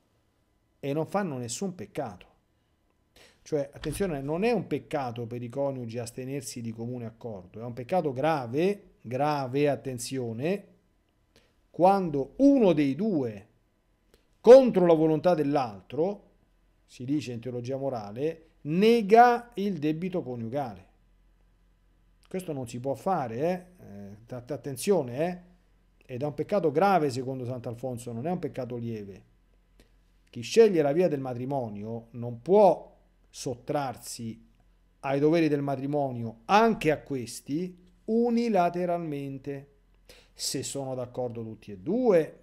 e non fanno nessun peccato. Cioè, attenzione, non è un peccato per i coniugi astenersi di comune accordo, è un peccato grave, grave, attenzione, quando uno dei due, contro la volontà dell'altro, si dice in teologia morale, nega il debito coniugale. Questo non si può fare, eh? Eh, attenzione, eh? ed è un peccato grave secondo Sant'Alfonso, non è un peccato lieve. Chi sceglie la via del matrimonio non può sottrarsi ai doveri del matrimonio, anche a questi, unilateralmente. Se sono d'accordo tutti e due,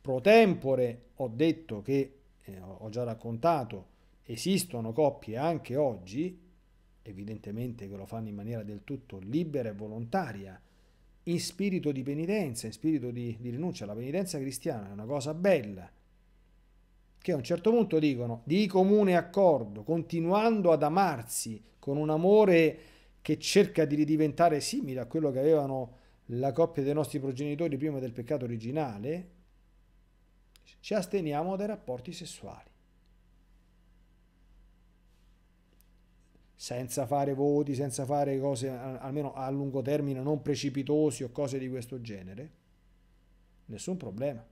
pro tempore ho detto che, eh, ho già raccontato, Esistono coppie anche oggi, evidentemente che lo fanno in maniera del tutto libera e volontaria, in spirito di penitenza, in spirito di, di rinuncia. La penitenza cristiana è una cosa bella, che a un certo punto dicono di comune accordo, continuando ad amarsi con un amore che cerca di ridiventare simile a quello che avevano la coppia dei nostri progenitori prima del peccato originale, ci asteniamo dai rapporti sessuali. senza fare voti, senza fare cose almeno a lungo termine non precipitosi o cose di questo genere, nessun problema.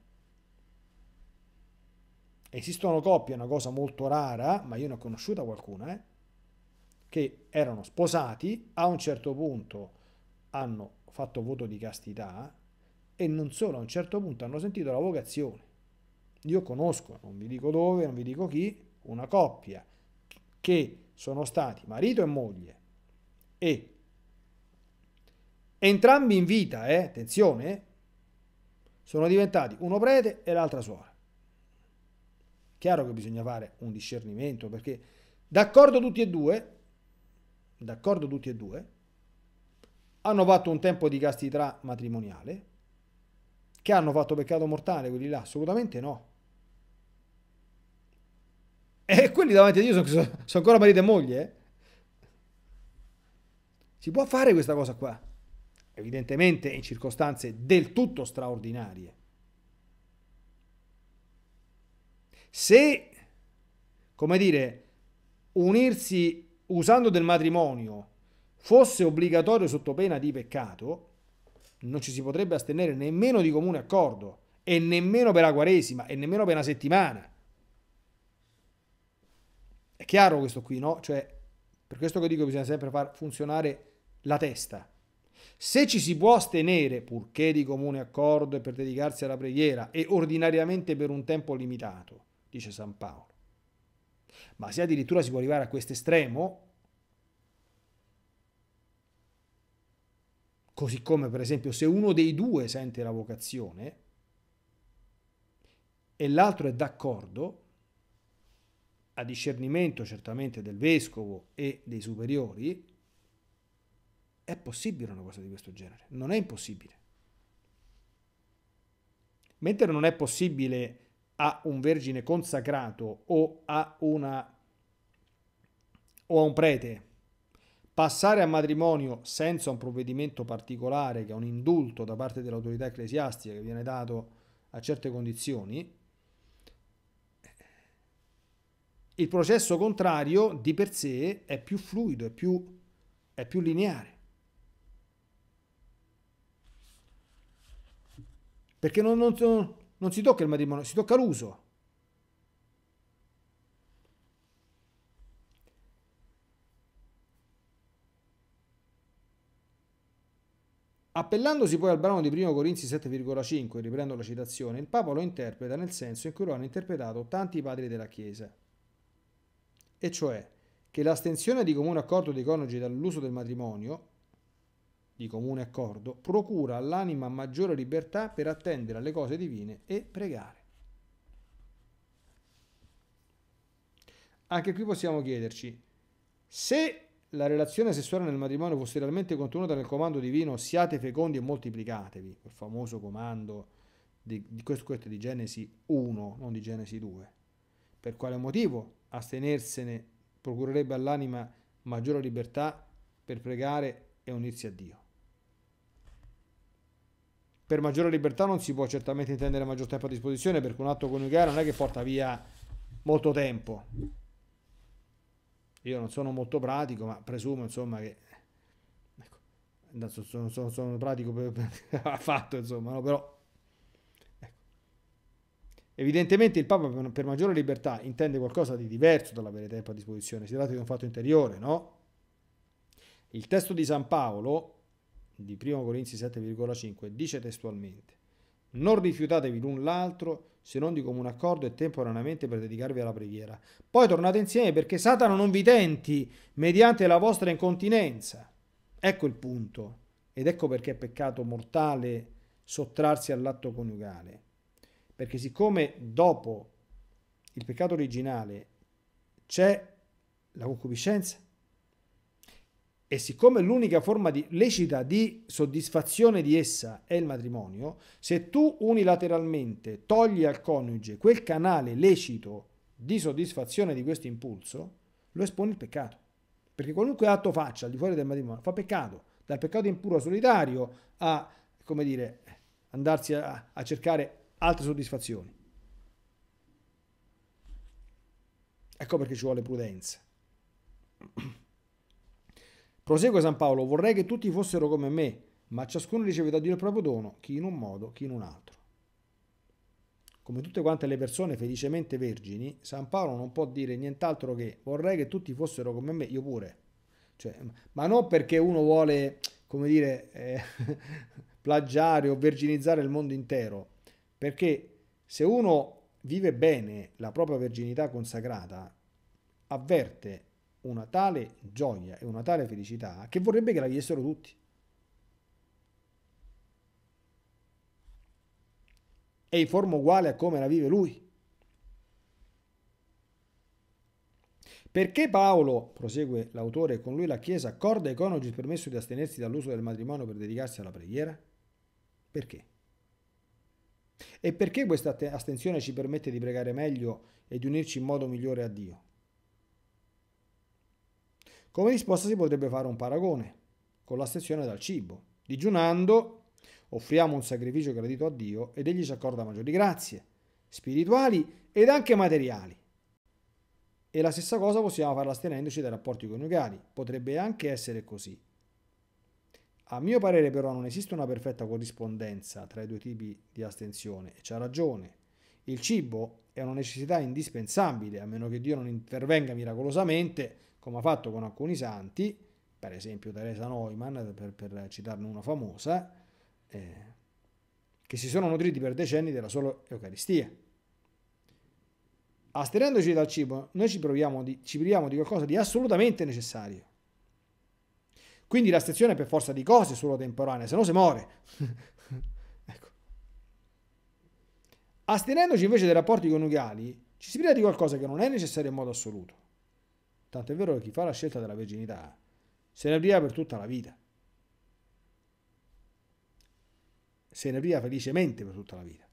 Esistono coppie, è una cosa molto rara, ma io ne ho conosciuta qualcuna, eh, che erano sposati, a un certo punto hanno fatto voto di castità e non solo, a un certo punto hanno sentito la vocazione. Io conosco, non vi dico dove, non vi dico chi, una coppia che sono stati marito e moglie e entrambi in vita, eh, attenzione, sono diventati uno prete e l'altra suora. Chiaro che bisogna fare un discernimento perché d'accordo tutti e due, d'accordo tutti e due, hanno fatto un tempo di castità matrimoniale, che hanno fatto peccato mortale quelli là, assolutamente no. E quelli davanti a Dio sono, sono ancora marito e moglie. Eh? Si può fare questa cosa qua? Evidentemente in circostanze del tutto straordinarie. Se, come dire, unirsi usando del matrimonio fosse obbligatorio sotto pena di peccato, non ci si potrebbe astenere nemmeno di comune accordo e nemmeno per la quaresima e nemmeno per una settimana. È chiaro questo qui, no? Cioè, per questo che dico bisogna sempre far funzionare la testa. Se ci si può astenere, purché di comune accordo e per dedicarsi alla preghiera, e ordinariamente per un tempo limitato, dice San Paolo, ma se addirittura si può arrivare a questo estremo, così come per esempio se uno dei due sente la vocazione e l'altro è d'accordo, a discernimento certamente del vescovo e dei superiori, è possibile una cosa di questo genere, non è impossibile. Mentre non è possibile a un vergine consacrato o a, una, o a un prete passare a matrimonio senza un provvedimento particolare che è un indulto da parte dell'autorità ecclesiastica che viene dato a certe condizioni, Il processo contrario di per sé è più fluido, è più, è più lineare. Perché non, non, non si tocca il matrimonio, si tocca l'uso. Appellandosi poi al brano di 1 Corinzi 7,5, riprendo la citazione, il Papa lo interpreta nel senso in cui lo hanno interpretato tanti padri della Chiesa e cioè che l'astensione di comune accordo dei coniugi dall'uso del matrimonio, di comune accordo, procura all'anima maggiore libertà per attendere alle cose divine e pregare. Anche qui possiamo chiederci, se la relazione sessuale nel matrimonio fosse realmente contenuta nel comando divino siate fecondi e moltiplicatevi, il famoso comando di, di questo, questo di Genesi 1, non di Genesi 2, per quale motivo astenersene procurerebbe all'anima maggiore libertà per pregare e unirsi a Dio. Per maggiore libertà non si può certamente intendere maggior tempo a disposizione perché un atto coniugale non è che porta via molto tempo. Io non sono molto pratico, ma presumo insomma che ecco, sono, sono, sono pratico per, per, affatto, insomma, no? però Evidentemente il Papa per maggiore libertà intende qualcosa di diverso dall'avere tempo a disposizione, si tratta di un fatto interiore, no? Il testo di San Paolo, di 1 Corinzi 7,5, dice testualmente non rifiutatevi l'un l'altro se non di comune accordo e temporaneamente per dedicarvi alla preghiera. Poi tornate insieme perché Satana non vi tenti mediante la vostra incontinenza. Ecco il punto. Ed ecco perché è peccato mortale sottrarsi all'atto coniugale. Perché siccome dopo il peccato originale c'è la concupiscenza e siccome l'unica forma di, lecita di soddisfazione di essa è il matrimonio, se tu unilateralmente togli al coniuge quel canale lecito di soddisfazione di questo impulso, lo esponi il peccato. Perché qualunque atto faccia al di fuori del matrimonio fa peccato, dal peccato impuro solitario a, come dire, andarsi a, a cercare altre soddisfazioni. Ecco perché ci vuole prudenza. Prosegue San Paolo, vorrei che tutti fossero come me, ma ciascuno riceve da Dio il proprio dono, chi in un modo, chi in un altro. Come tutte quante le persone felicemente vergini, San Paolo non può dire nient'altro che vorrei che tutti fossero come me, io pure. Cioè, ma non perché uno vuole, come dire, eh, plagiare o verginizzare il mondo intero, perché se uno vive bene la propria verginità consacrata, avverte una tale gioia e una tale felicità che vorrebbe che la vivessero tutti. E in forma uguale a come la vive lui. Perché Paolo, prosegue l'autore, con lui la Chiesa accorda ai coniugi il permesso di astenersi dall'uso del matrimonio per dedicarsi alla preghiera? Perché? E perché questa astensione ci permette di pregare meglio e di unirci in modo migliore a Dio? Come risposta si potrebbe fare un paragone con l'astensione dal cibo. Digiunando offriamo un sacrificio gradito a Dio ed egli ci accorda maggiori grazie, spirituali ed anche materiali. E la stessa cosa possiamo farla astenendoci dai rapporti coniugali. Potrebbe anche essere così. A mio parere però non esiste una perfetta corrispondenza tra i due tipi di astensione e c'ha ragione. Il cibo è una necessità indispensabile, a meno che Dio non intervenga miracolosamente, come ha fatto con alcuni santi, per esempio Teresa Neumann, per, per citarne una famosa, eh, che si sono nutriti per decenni della sola Eucaristia. Astenendoci dal cibo, noi ci, proviamo di, ci priviamo di qualcosa di assolutamente necessario. Quindi la sezione per forza di cose è solo temporanea, se no si muore. ecco. Astenendoci invece dai rapporti coniugali, ci si prende di qualcosa che non è necessario in modo assoluto. Tanto è vero che chi fa la scelta della virginità se ne priva per tutta la vita. Se ne priva felicemente per tutta la vita.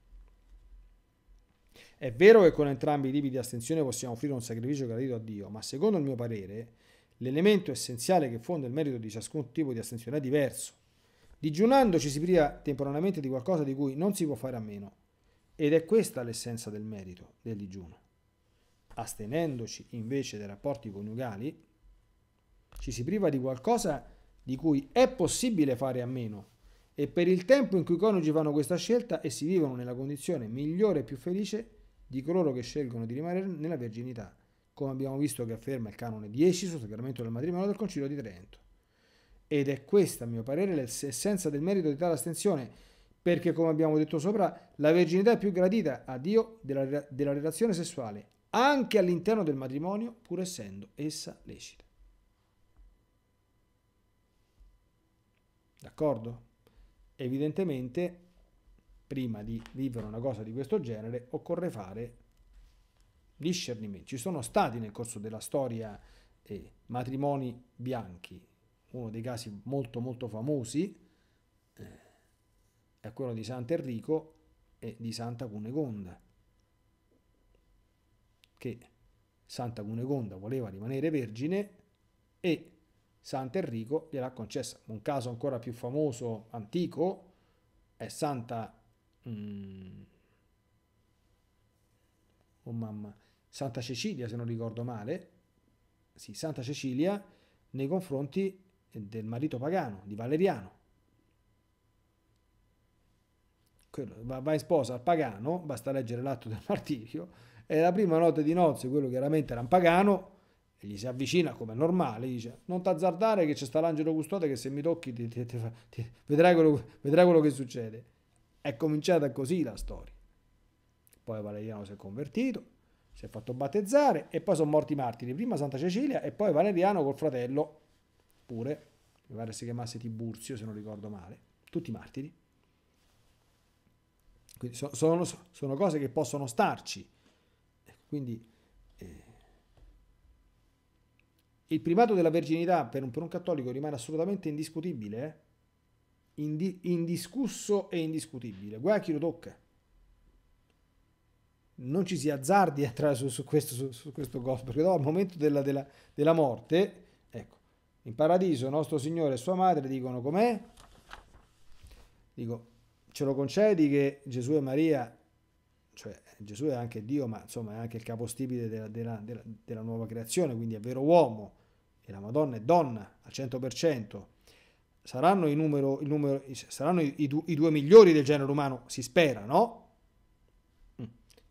È vero che con entrambi i tipi di astensione possiamo offrire un sacrificio gradito a Dio, ma secondo il mio parere L'elemento essenziale che fonda il merito di ciascun tipo di astensione è diverso. Digiunando ci si priva temporaneamente di qualcosa di cui non si può fare a meno. Ed è questa l'essenza del merito del digiuno. Astenendoci invece dai rapporti coniugali, ci si priva di qualcosa di cui è possibile fare a meno. E per il tempo in cui i coniugi fanno questa scelta e si vivono nella condizione migliore e più felice di coloro che scelgono di rimanere nella verginità come abbiamo visto che afferma il canone 10 sul sacramento del matrimonio del Concilio di Trento. Ed è questa, a mio parere, l'essenza del merito di tale astensione, perché, come abbiamo detto sopra, la verginità è più gradita a Dio della, della relazione sessuale, anche all'interno del matrimonio, pur essendo essa lecita. D'accordo? Evidentemente, prima di vivere una cosa di questo genere, occorre fare discernimento. Ci sono stati nel corso della storia eh, matrimoni bianchi, uno dei casi molto molto famosi eh, è quello di Sant'Enrico e di Santa Cunegonda, che Santa Cunegonda voleva rimanere vergine e Sant'Enrico gliel'ha concessa. Un caso ancora più famoso, antico, è Santa... Mm, oh mamma, Santa Cecilia, se non ricordo male, sì, Santa Cecilia nei confronti del marito pagano, di Valeriano. va in sposa al pagano, basta leggere l'atto del martirio, e la prima notte di nozze, quello chiaramente era un pagano, e gli si avvicina come è normale, dice non t'azzardare che c'è sta l'angelo custode che se mi tocchi ti, ti, ti, vedrai, quello, vedrai, quello, che succede. È cominciata così la storia. Poi Valeriano si è convertito, si è fatto battezzare e poi sono morti i martiri, prima Santa Cecilia e poi Valeriano col fratello, pure, mi pare si chiamasse Tiburzio se non ricordo male, tutti i martiri. Quindi so, sono, sono, cose che possono starci. Ecco, quindi eh, il primato della verginità per un, per un cattolico rimane assolutamente indiscutibile, eh? Indi, indiscusso e indiscutibile. Guai a chi lo tocca non ci si azzardi a su, su, questo, su, su questo gol, perché dopo al momento della, della, della morte, ecco, in paradiso nostro Signore e sua madre dicono com'è? Dico, ce lo concedi che Gesù e Maria, cioè Gesù è anche Dio, ma insomma è anche il capostipite della, della, della, della nuova creazione, quindi è vero uomo, e la Madonna è donna al 100%, saranno, i, numero, il numero, saranno i, i, i due migliori del genere umano, si spera, no?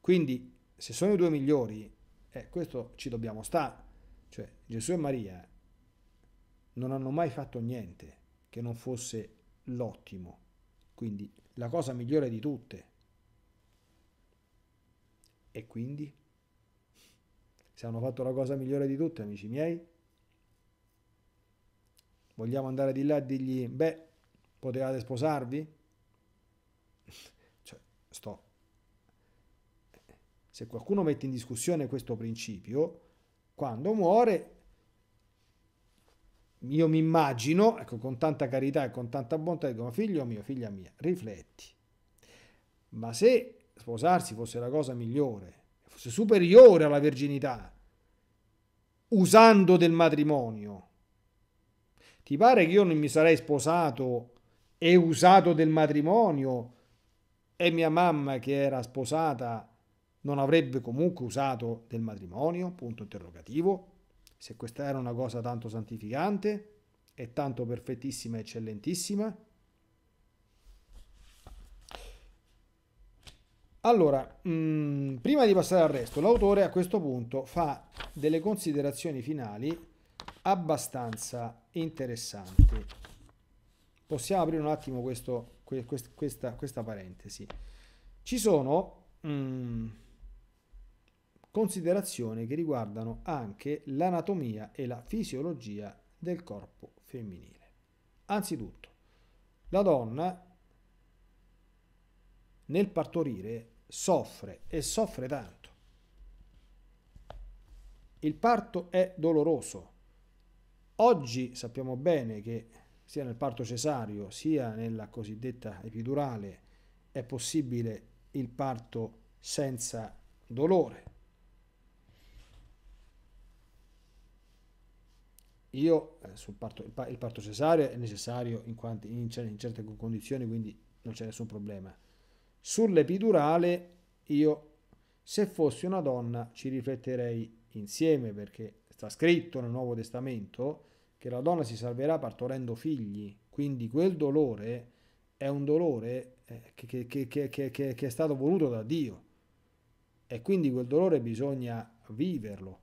Quindi se sono i due migliori, eh, questo ci dobbiamo stare. Cioè Gesù e Maria non hanno mai fatto niente che non fosse l'ottimo, quindi la cosa migliore di tutte. E quindi? Se hanno fatto la cosa migliore di tutte, amici miei, vogliamo andare di là e dirgli, beh, potevate sposarvi? Se qualcuno mette in discussione questo principio, quando muore, io mi immagino, ecco, con tanta carità e con tanta bontà, dico, ma figlio mio, figlia mia, rifletti. Ma se sposarsi fosse la cosa migliore, fosse superiore alla verginità, usando del matrimonio, ti pare che io non mi sarei sposato e usato del matrimonio e mia mamma che era sposata non avrebbe comunque usato del matrimonio? Punto interrogativo. Se questa era una cosa tanto santificante e tanto perfettissima e eccellentissima? Allora, mh, mm, prima di passare al resto, l'autore a questo punto fa delle considerazioni finali abbastanza interessanti. Possiamo aprire un attimo questo, que, quest, questa, questa, parentesi. Ci sono... Mh, mm, considerazioni che riguardano anche l'anatomia e la fisiologia del corpo femminile. Anzitutto, la donna nel partorire soffre e soffre tanto. Il parto è doloroso. Oggi sappiamo bene che sia nel parto cesareo sia nella cosiddetta epidurale è possibile il parto senza dolore. Io eh, sul parto, il, il, parto cesareo è necessario in, quanti, in, in certe condizioni, quindi non c'è nessun problema. Sull'epidurale io se fossi una donna ci rifletterei insieme perché sta scritto nel Nuovo Testamento che la donna si salverà partorendo figli, quindi quel dolore è un dolore eh, che, che, che, che, è stato voluto da Dio e quindi quel dolore bisogna viverlo,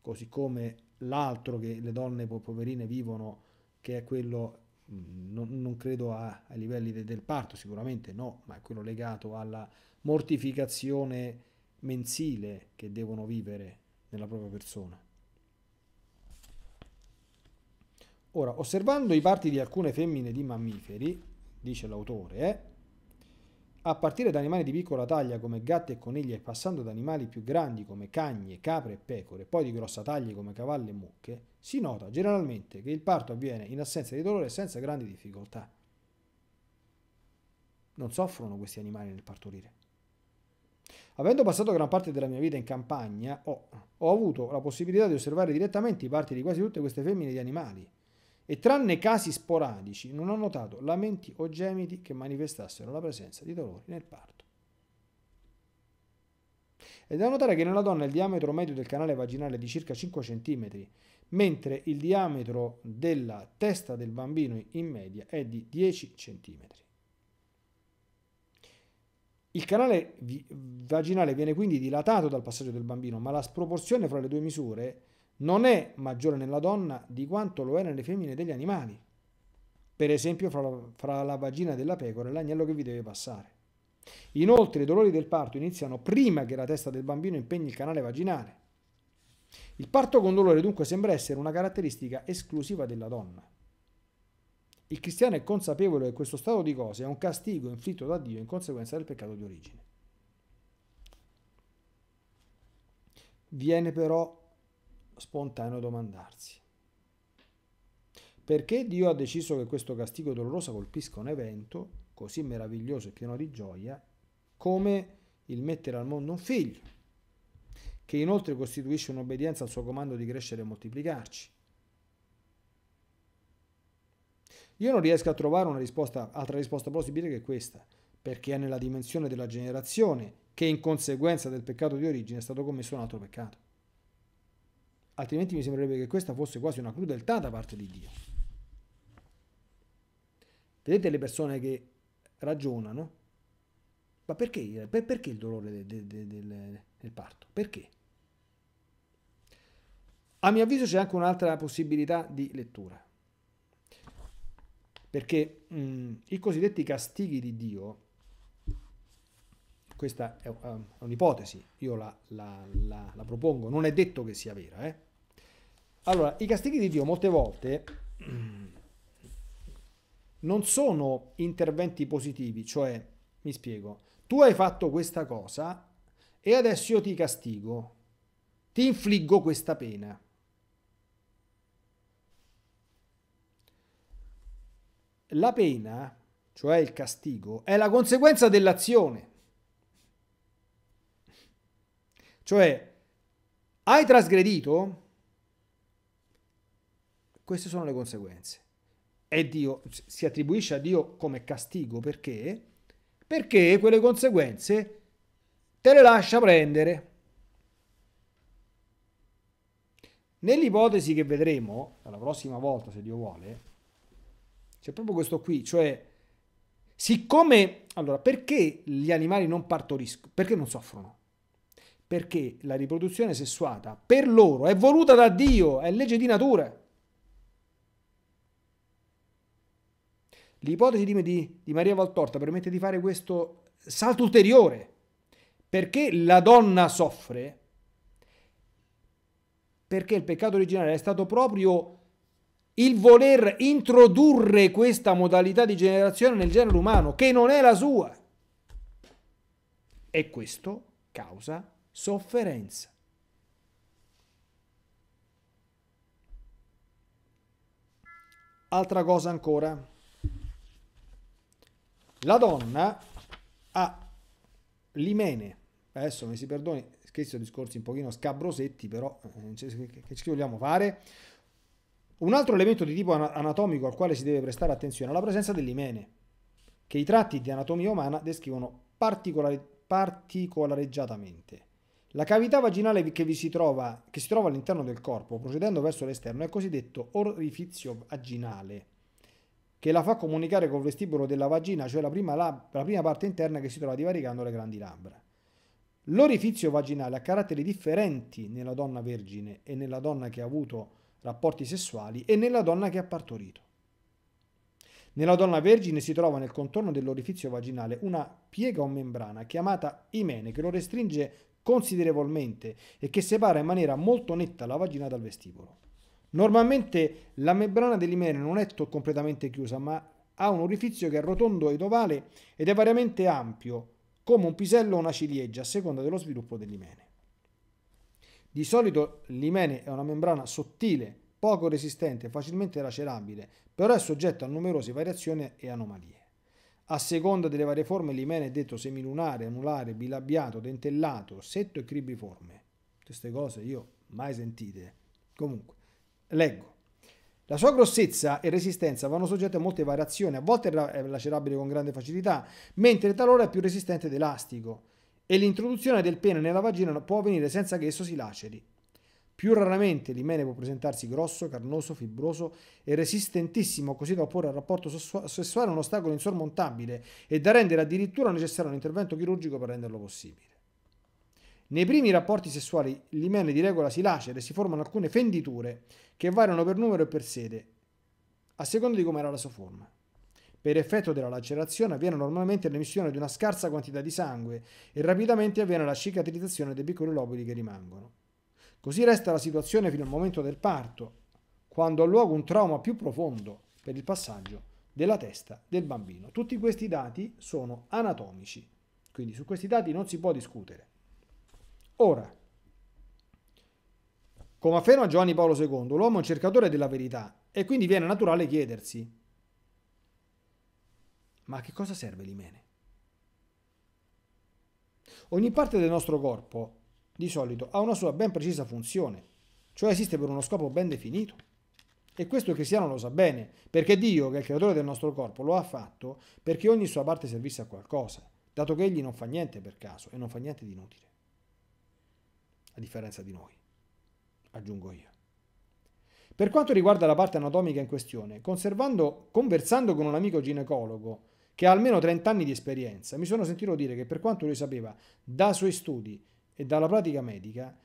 così come l'altro che le donne poverine vivono, che è quello, mm, non, non credo a, ai livelli de, del parto, sicuramente no, ma è quello legato alla mortificazione mensile che devono vivere nella propria persona. Ora, osservando i parti di alcune femmine di mammiferi, dice l'autore, eh, a partire da animali di piccola taglia come gatti e conigli e passando da animali più grandi come cagne, capre e pecore, poi di grossa taglia come cavalli e mucche, si nota generalmente che il parto avviene in assenza di dolore e senza grandi difficoltà. Non soffrono questi animali nel partorire. Avendo passato gran parte della mia vita in campagna, ho, ho avuto la possibilità di osservare direttamente i parti di quasi tutte queste femmine di animali e tranne casi sporadici non ho notato lamenti o gemiti che manifestassero la presenza di dolori nel parto. È da notare che nella donna il diametro medio del canale vaginale è di circa 5 cm, mentre il diametro della testa del bambino in media è di 10 cm. Il canale vaginale viene quindi dilatato dal passaggio del bambino, ma la sproporzione fra le due misure è non è maggiore nella donna di quanto lo è nelle femmine degli animali, per esempio fra la, fra la vagina della pecora e l'agnello che vi deve passare. Inoltre i dolori del parto iniziano prima che la testa del bambino impegni il canale vaginale. Il parto con dolore dunque sembra essere una caratteristica esclusiva della donna. Il cristiano è consapevole che questo stato di cose è un castigo inflitto da Dio in conseguenza del peccato di origine. Viene però spontaneo domandarsi. Perché Dio ha deciso che questo castigo doloroso colpisca un evento così meraviglioso e pieno di gioia come il mettere al mondo un figlio, che inoltre costituisce un'obbedienza al suo comando di crescere e moltiplicarci? Io non riesco a trovare una risposta, altra risposta plausibile che questa, perché è nella dimensione della generazione che in conseguenza del peccato di origine è stato commesso un altro peccato altrimenti mi sembrerebbe che questa fosse quasi una crudeltà da parte di Dio. Vedete le persone che ragionano, ma perché, per, perché il dolore de, de, de, del, del parto? Perché? A mio avviso c'è anche un'altra possibilità di lettura, perché mh, mm, i cosiddetti castighi di Dio questa um, è, un'ipotesi, io la, la, la, la, propongo, non è detto che sia vera. Eh? Allora, i castighi di Dio molte volte non sono interventi positivi, cioè, mi spiego, tu hai fatto questa cosa e adesso io ti castigo, ti infliggo questa pena. La pena, cioè il castigo, è la conseguenza dell'azione. Cioè, hai trasgredito? Queste sono le conseguenze. E Dio si attribuisce a Dio come castigo perché? Perché quelle conseguenze te le lascia prendere. Nell'ipotesi che vedremo la prossima volta, se Dio vuole, c'è proprio questo qui, cioè siccome allora perché gli animali non partoriscono? Perché non soffrono? perché la riproduzione sessuata per loro è voluta da Dio, è legge di natura. L'ipotesi di, di, di Maria Valtorta permette di fare questo salto ulteriore, perché la donna soffre, perché il peccato originale è stato proprio il voler introdurre questa modalità di generazione nel genere umano, che non è la sua. E questo causa sofferenza. Altra cosa ancora. La donna ha l'imene, adesso mi si perdoni, scherzo discorsi un pochino scabrosetti, però eh, che ci vogliamo fare? Un altro elemento di tipo anatomico al quale si deve prestare attenzione è la presenza dell'imene, che i tratti di anatomia umana descrivono particolare, particolareggiatamente. La cavità vaginale che, vi si, trova, che si trova all'interno del corpo, procedendo verso l'esterno, è il cosiddetto orifizio vaginale, che la fa comunicare col vestibolo della vagina, cioè la prima, la, la prima parte interna che si trova divaricando le grandi labbra. L'orifizio vaginale ha caratteri differenti nella donna vergine e nella donna che ha avuto rapporti sessuali e nella donna che ha partorito. Nella donna vergine si trova nel contorno dell'orifizio vaginale una piega o membrana chiamata imene che lo restringe considerevolmente e che separa in maniera molto netta la vagina dal vestibolo. Normalmente la membrana dell'imene non è completamente chiusa, ma ha un orifizio che è rotondo ed ovale ed è variamente ampio, come un pisello o una ciliegia, a seconda dello sviluppo dell'imene. Di solito l'imene è una membrana sottile, poco resistente, facilmente lacerabile, però è soggetta a numerose variazioni e anomalie a seconda delle varie forme l'imene è detto semilunare, anulare, bilabbiato, dentellato, setto e cribriforme. Queste cose io mai sentite. Comunque, leggo. La sua grossezza e resistenza vanno soggette a molte variazioni, a volte è eh, lacerabile con grande facilità, mentre talora è più resistente ed elastico e l'introduzione del pene nella vagina può avvenire senza che esso si laceri. Più raramente l'imene può presentarsi grosso, carnoso, fibroso e resistentissimo, così da opporre al rapporto sessuale un ostacolo insormontabile e da rendere addirittura necessario un intervento chirurgico per renderlo possibile. Nei primi rapporti sessuali l'imene di regola si lacera e si formano alcune fenditure che variano per numero e per sede, a seconda di come era la sua forma. Per effetto della lacerazione avviene normalmente l'emissione di una scarsa quantità di sangue e rapidamente avviene la cicatrizzazione dei piccoli lobuli che rimangono. Così resta la situazione fino al momento del parto, quando ha luogo un trauma più profondo per il passaggio della testa del bambino. Tutti questi dati sono anatomici, quindi su questi dati non si può discutere. Ora, come afferma Giovanni Paolo II, l'uomo è un cercatore della verità e quindi viene naturale chiedersi, ma a che cosa serve l'imene? Ogni parte del nostro corpo di solito ha una sua ben precisa funzione, cioè esiste per uno scopo ben definito. E questo il cristiano lo sa bene, perché Dio, che è il creatore del nostro corpo, lo ha fatto perché ogni sua parte servisse a qualcosa, dato che egli non fa niente per caso e non fa niente di inutile. A differenza di noi, aggiungo io. Per quanto riguarda la parte anatomica in questione, conversando con un amico ginecologo che ha almeno 30 anni di esperienza, mi sono sentito dire che per quanto lui sapeva da suoi studi e dalla pratica medica,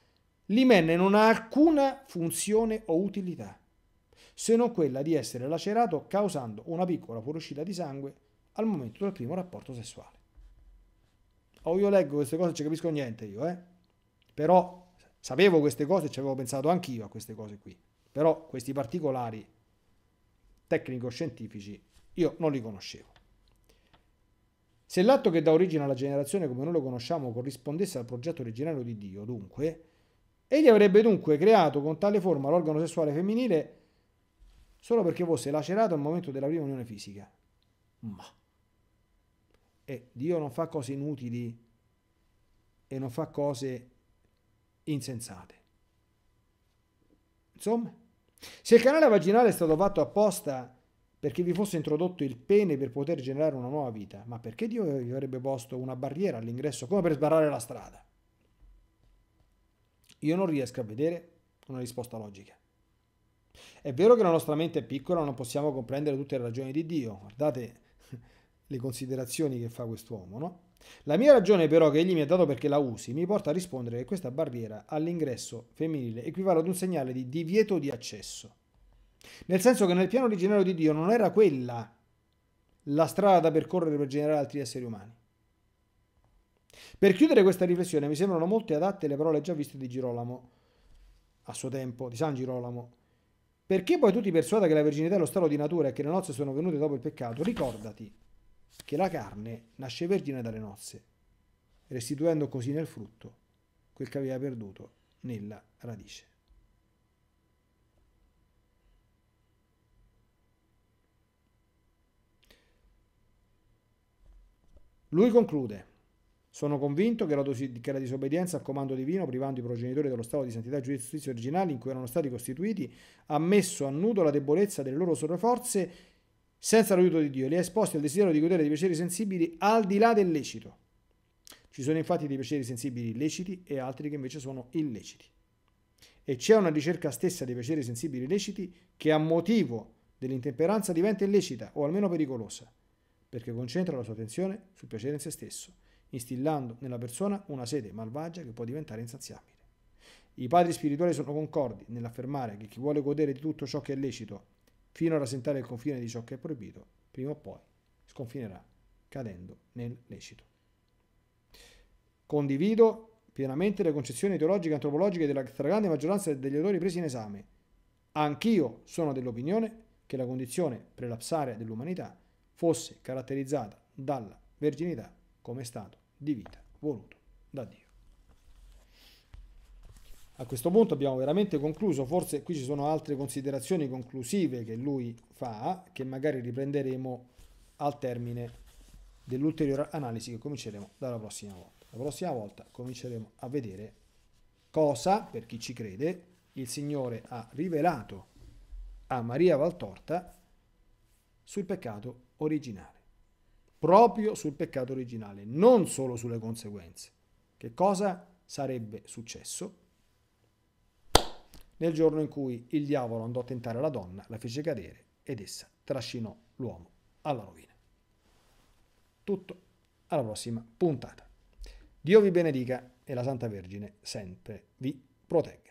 l'imenne non ha alcuna funzione o utilità, se non quella di essere lacerato causando una piccola fuoriuscita di sangue al momento del primo rapporto sessuale. O oh, io leggo queste cose e ci capisco niente io, eh? Però sapevo queste cose e ci avevo pensato anch'io a queste cose qui. Però questi particolari tecnico-scientifici io non li conoscevo. Se l'atto che dà origine alla generazione come noi lo conosciamo corrispondesse al progetto originario di Dio, dunque, egli avrebbe dunque creato con tale forma l'organo sessuale femminile solo perché fosse lacerato al momento della prima unione fisica. Ma. E Dio non fa cose inutili e non fa cose insensate. Insomma, se il canale vaginale è stato fatto apposta perché vi fosse introdotto il pene per poter generare una nuova vita, ma perché Dio vi avrebbe posto una barriera all'ingresso come per sbarrare la strada? Io non riesco a vedere una risposta logica. È vero che la nostra mente è piccola, non possiamo comprendere tutte le ragioni di Dio. Guardate le considerazioni che fa quest'uomo, no? La mia ragione però che egli mi ha dato perché la usi mi porta a rispondere che questa barriera all'ingresso femminile equivale ad un segnale di divieto di accesso. Nel senso che nel piano originario di Dio non era quella la strada da percorrere per generare altri esseri umani. Per chiudere questa riflessione mi sembrano molto adatte le parole già viste di Girolamo, a suo tempo, di San Girolamo. Perché poi tu ti persuada che la virginità è lo stato di natura e che le nozze sono venute dopo il peccato? Ricordati che la carne nasce vergine dalle nozze, restituendo così nel frutto quel che aveva perduto nella radice. Lui conclude. Sono convinto che la, dosi- che la, disobbedienza al comando divino, privando i progenitori dello stato di santità e giustizia originali in cui erano stati costituiti, ha messo a nudo la debolezza delle loro forze senza l'aiuto di Dio e li ha esposti al desiderio di godere di piaceri sensibili al di là del lecito. Ci sono infatti dei piaceri sensibili leciti e altri che invece sono illeciti. E c'è una ricerca stessa dei piaceri sensibili leciti che a motivo dell'intemperanza diventa illecita o almeno pericolosa perché concentra la sua attenzione sul piacere in se stesso, instillando nella persona una sete malvagia che può diventare insaziabile. I padri spirituali sono concordi nell'affermare che chi vuole godere di tutto ciò che è lecito, fino a rasentare il confine di ciò che è proibito, prima o poi sconfinerà, cadendo nel lecito. Condivido pienamente le concezioni teologiche e antropologiche della stragrande maggioranza degli autori presi in esame. Anch'io sono dell'opinione che la condizione prelapsare dell'umanità fosse caratterizzata dalla verginità come stato di vita voluto da Dio. A questo punto abbiamo veramente concluso, forse qui ci sono altre considerazioni conclusive che lui fa, che magari riprenderemo al termine dell'ulteriore analisi che cominceremo dalla prossima volta. La prossima volta cominceremo a vedere cosa, per chi ci crede, il Signore ha rivelato a Maria Valtorta sul peccato originale, proprio sul peccato originale, non solo sulle conseguenze. Che cosa sarebbe successo? Nel giorno in cui il diavolo andò a tentare la donna, la fece cadere ed essa trascinò l'uomo alla rovina. Tutto, alla prossima puntata. Dio vi benedica e la Santa Vergine sempre vi protegga.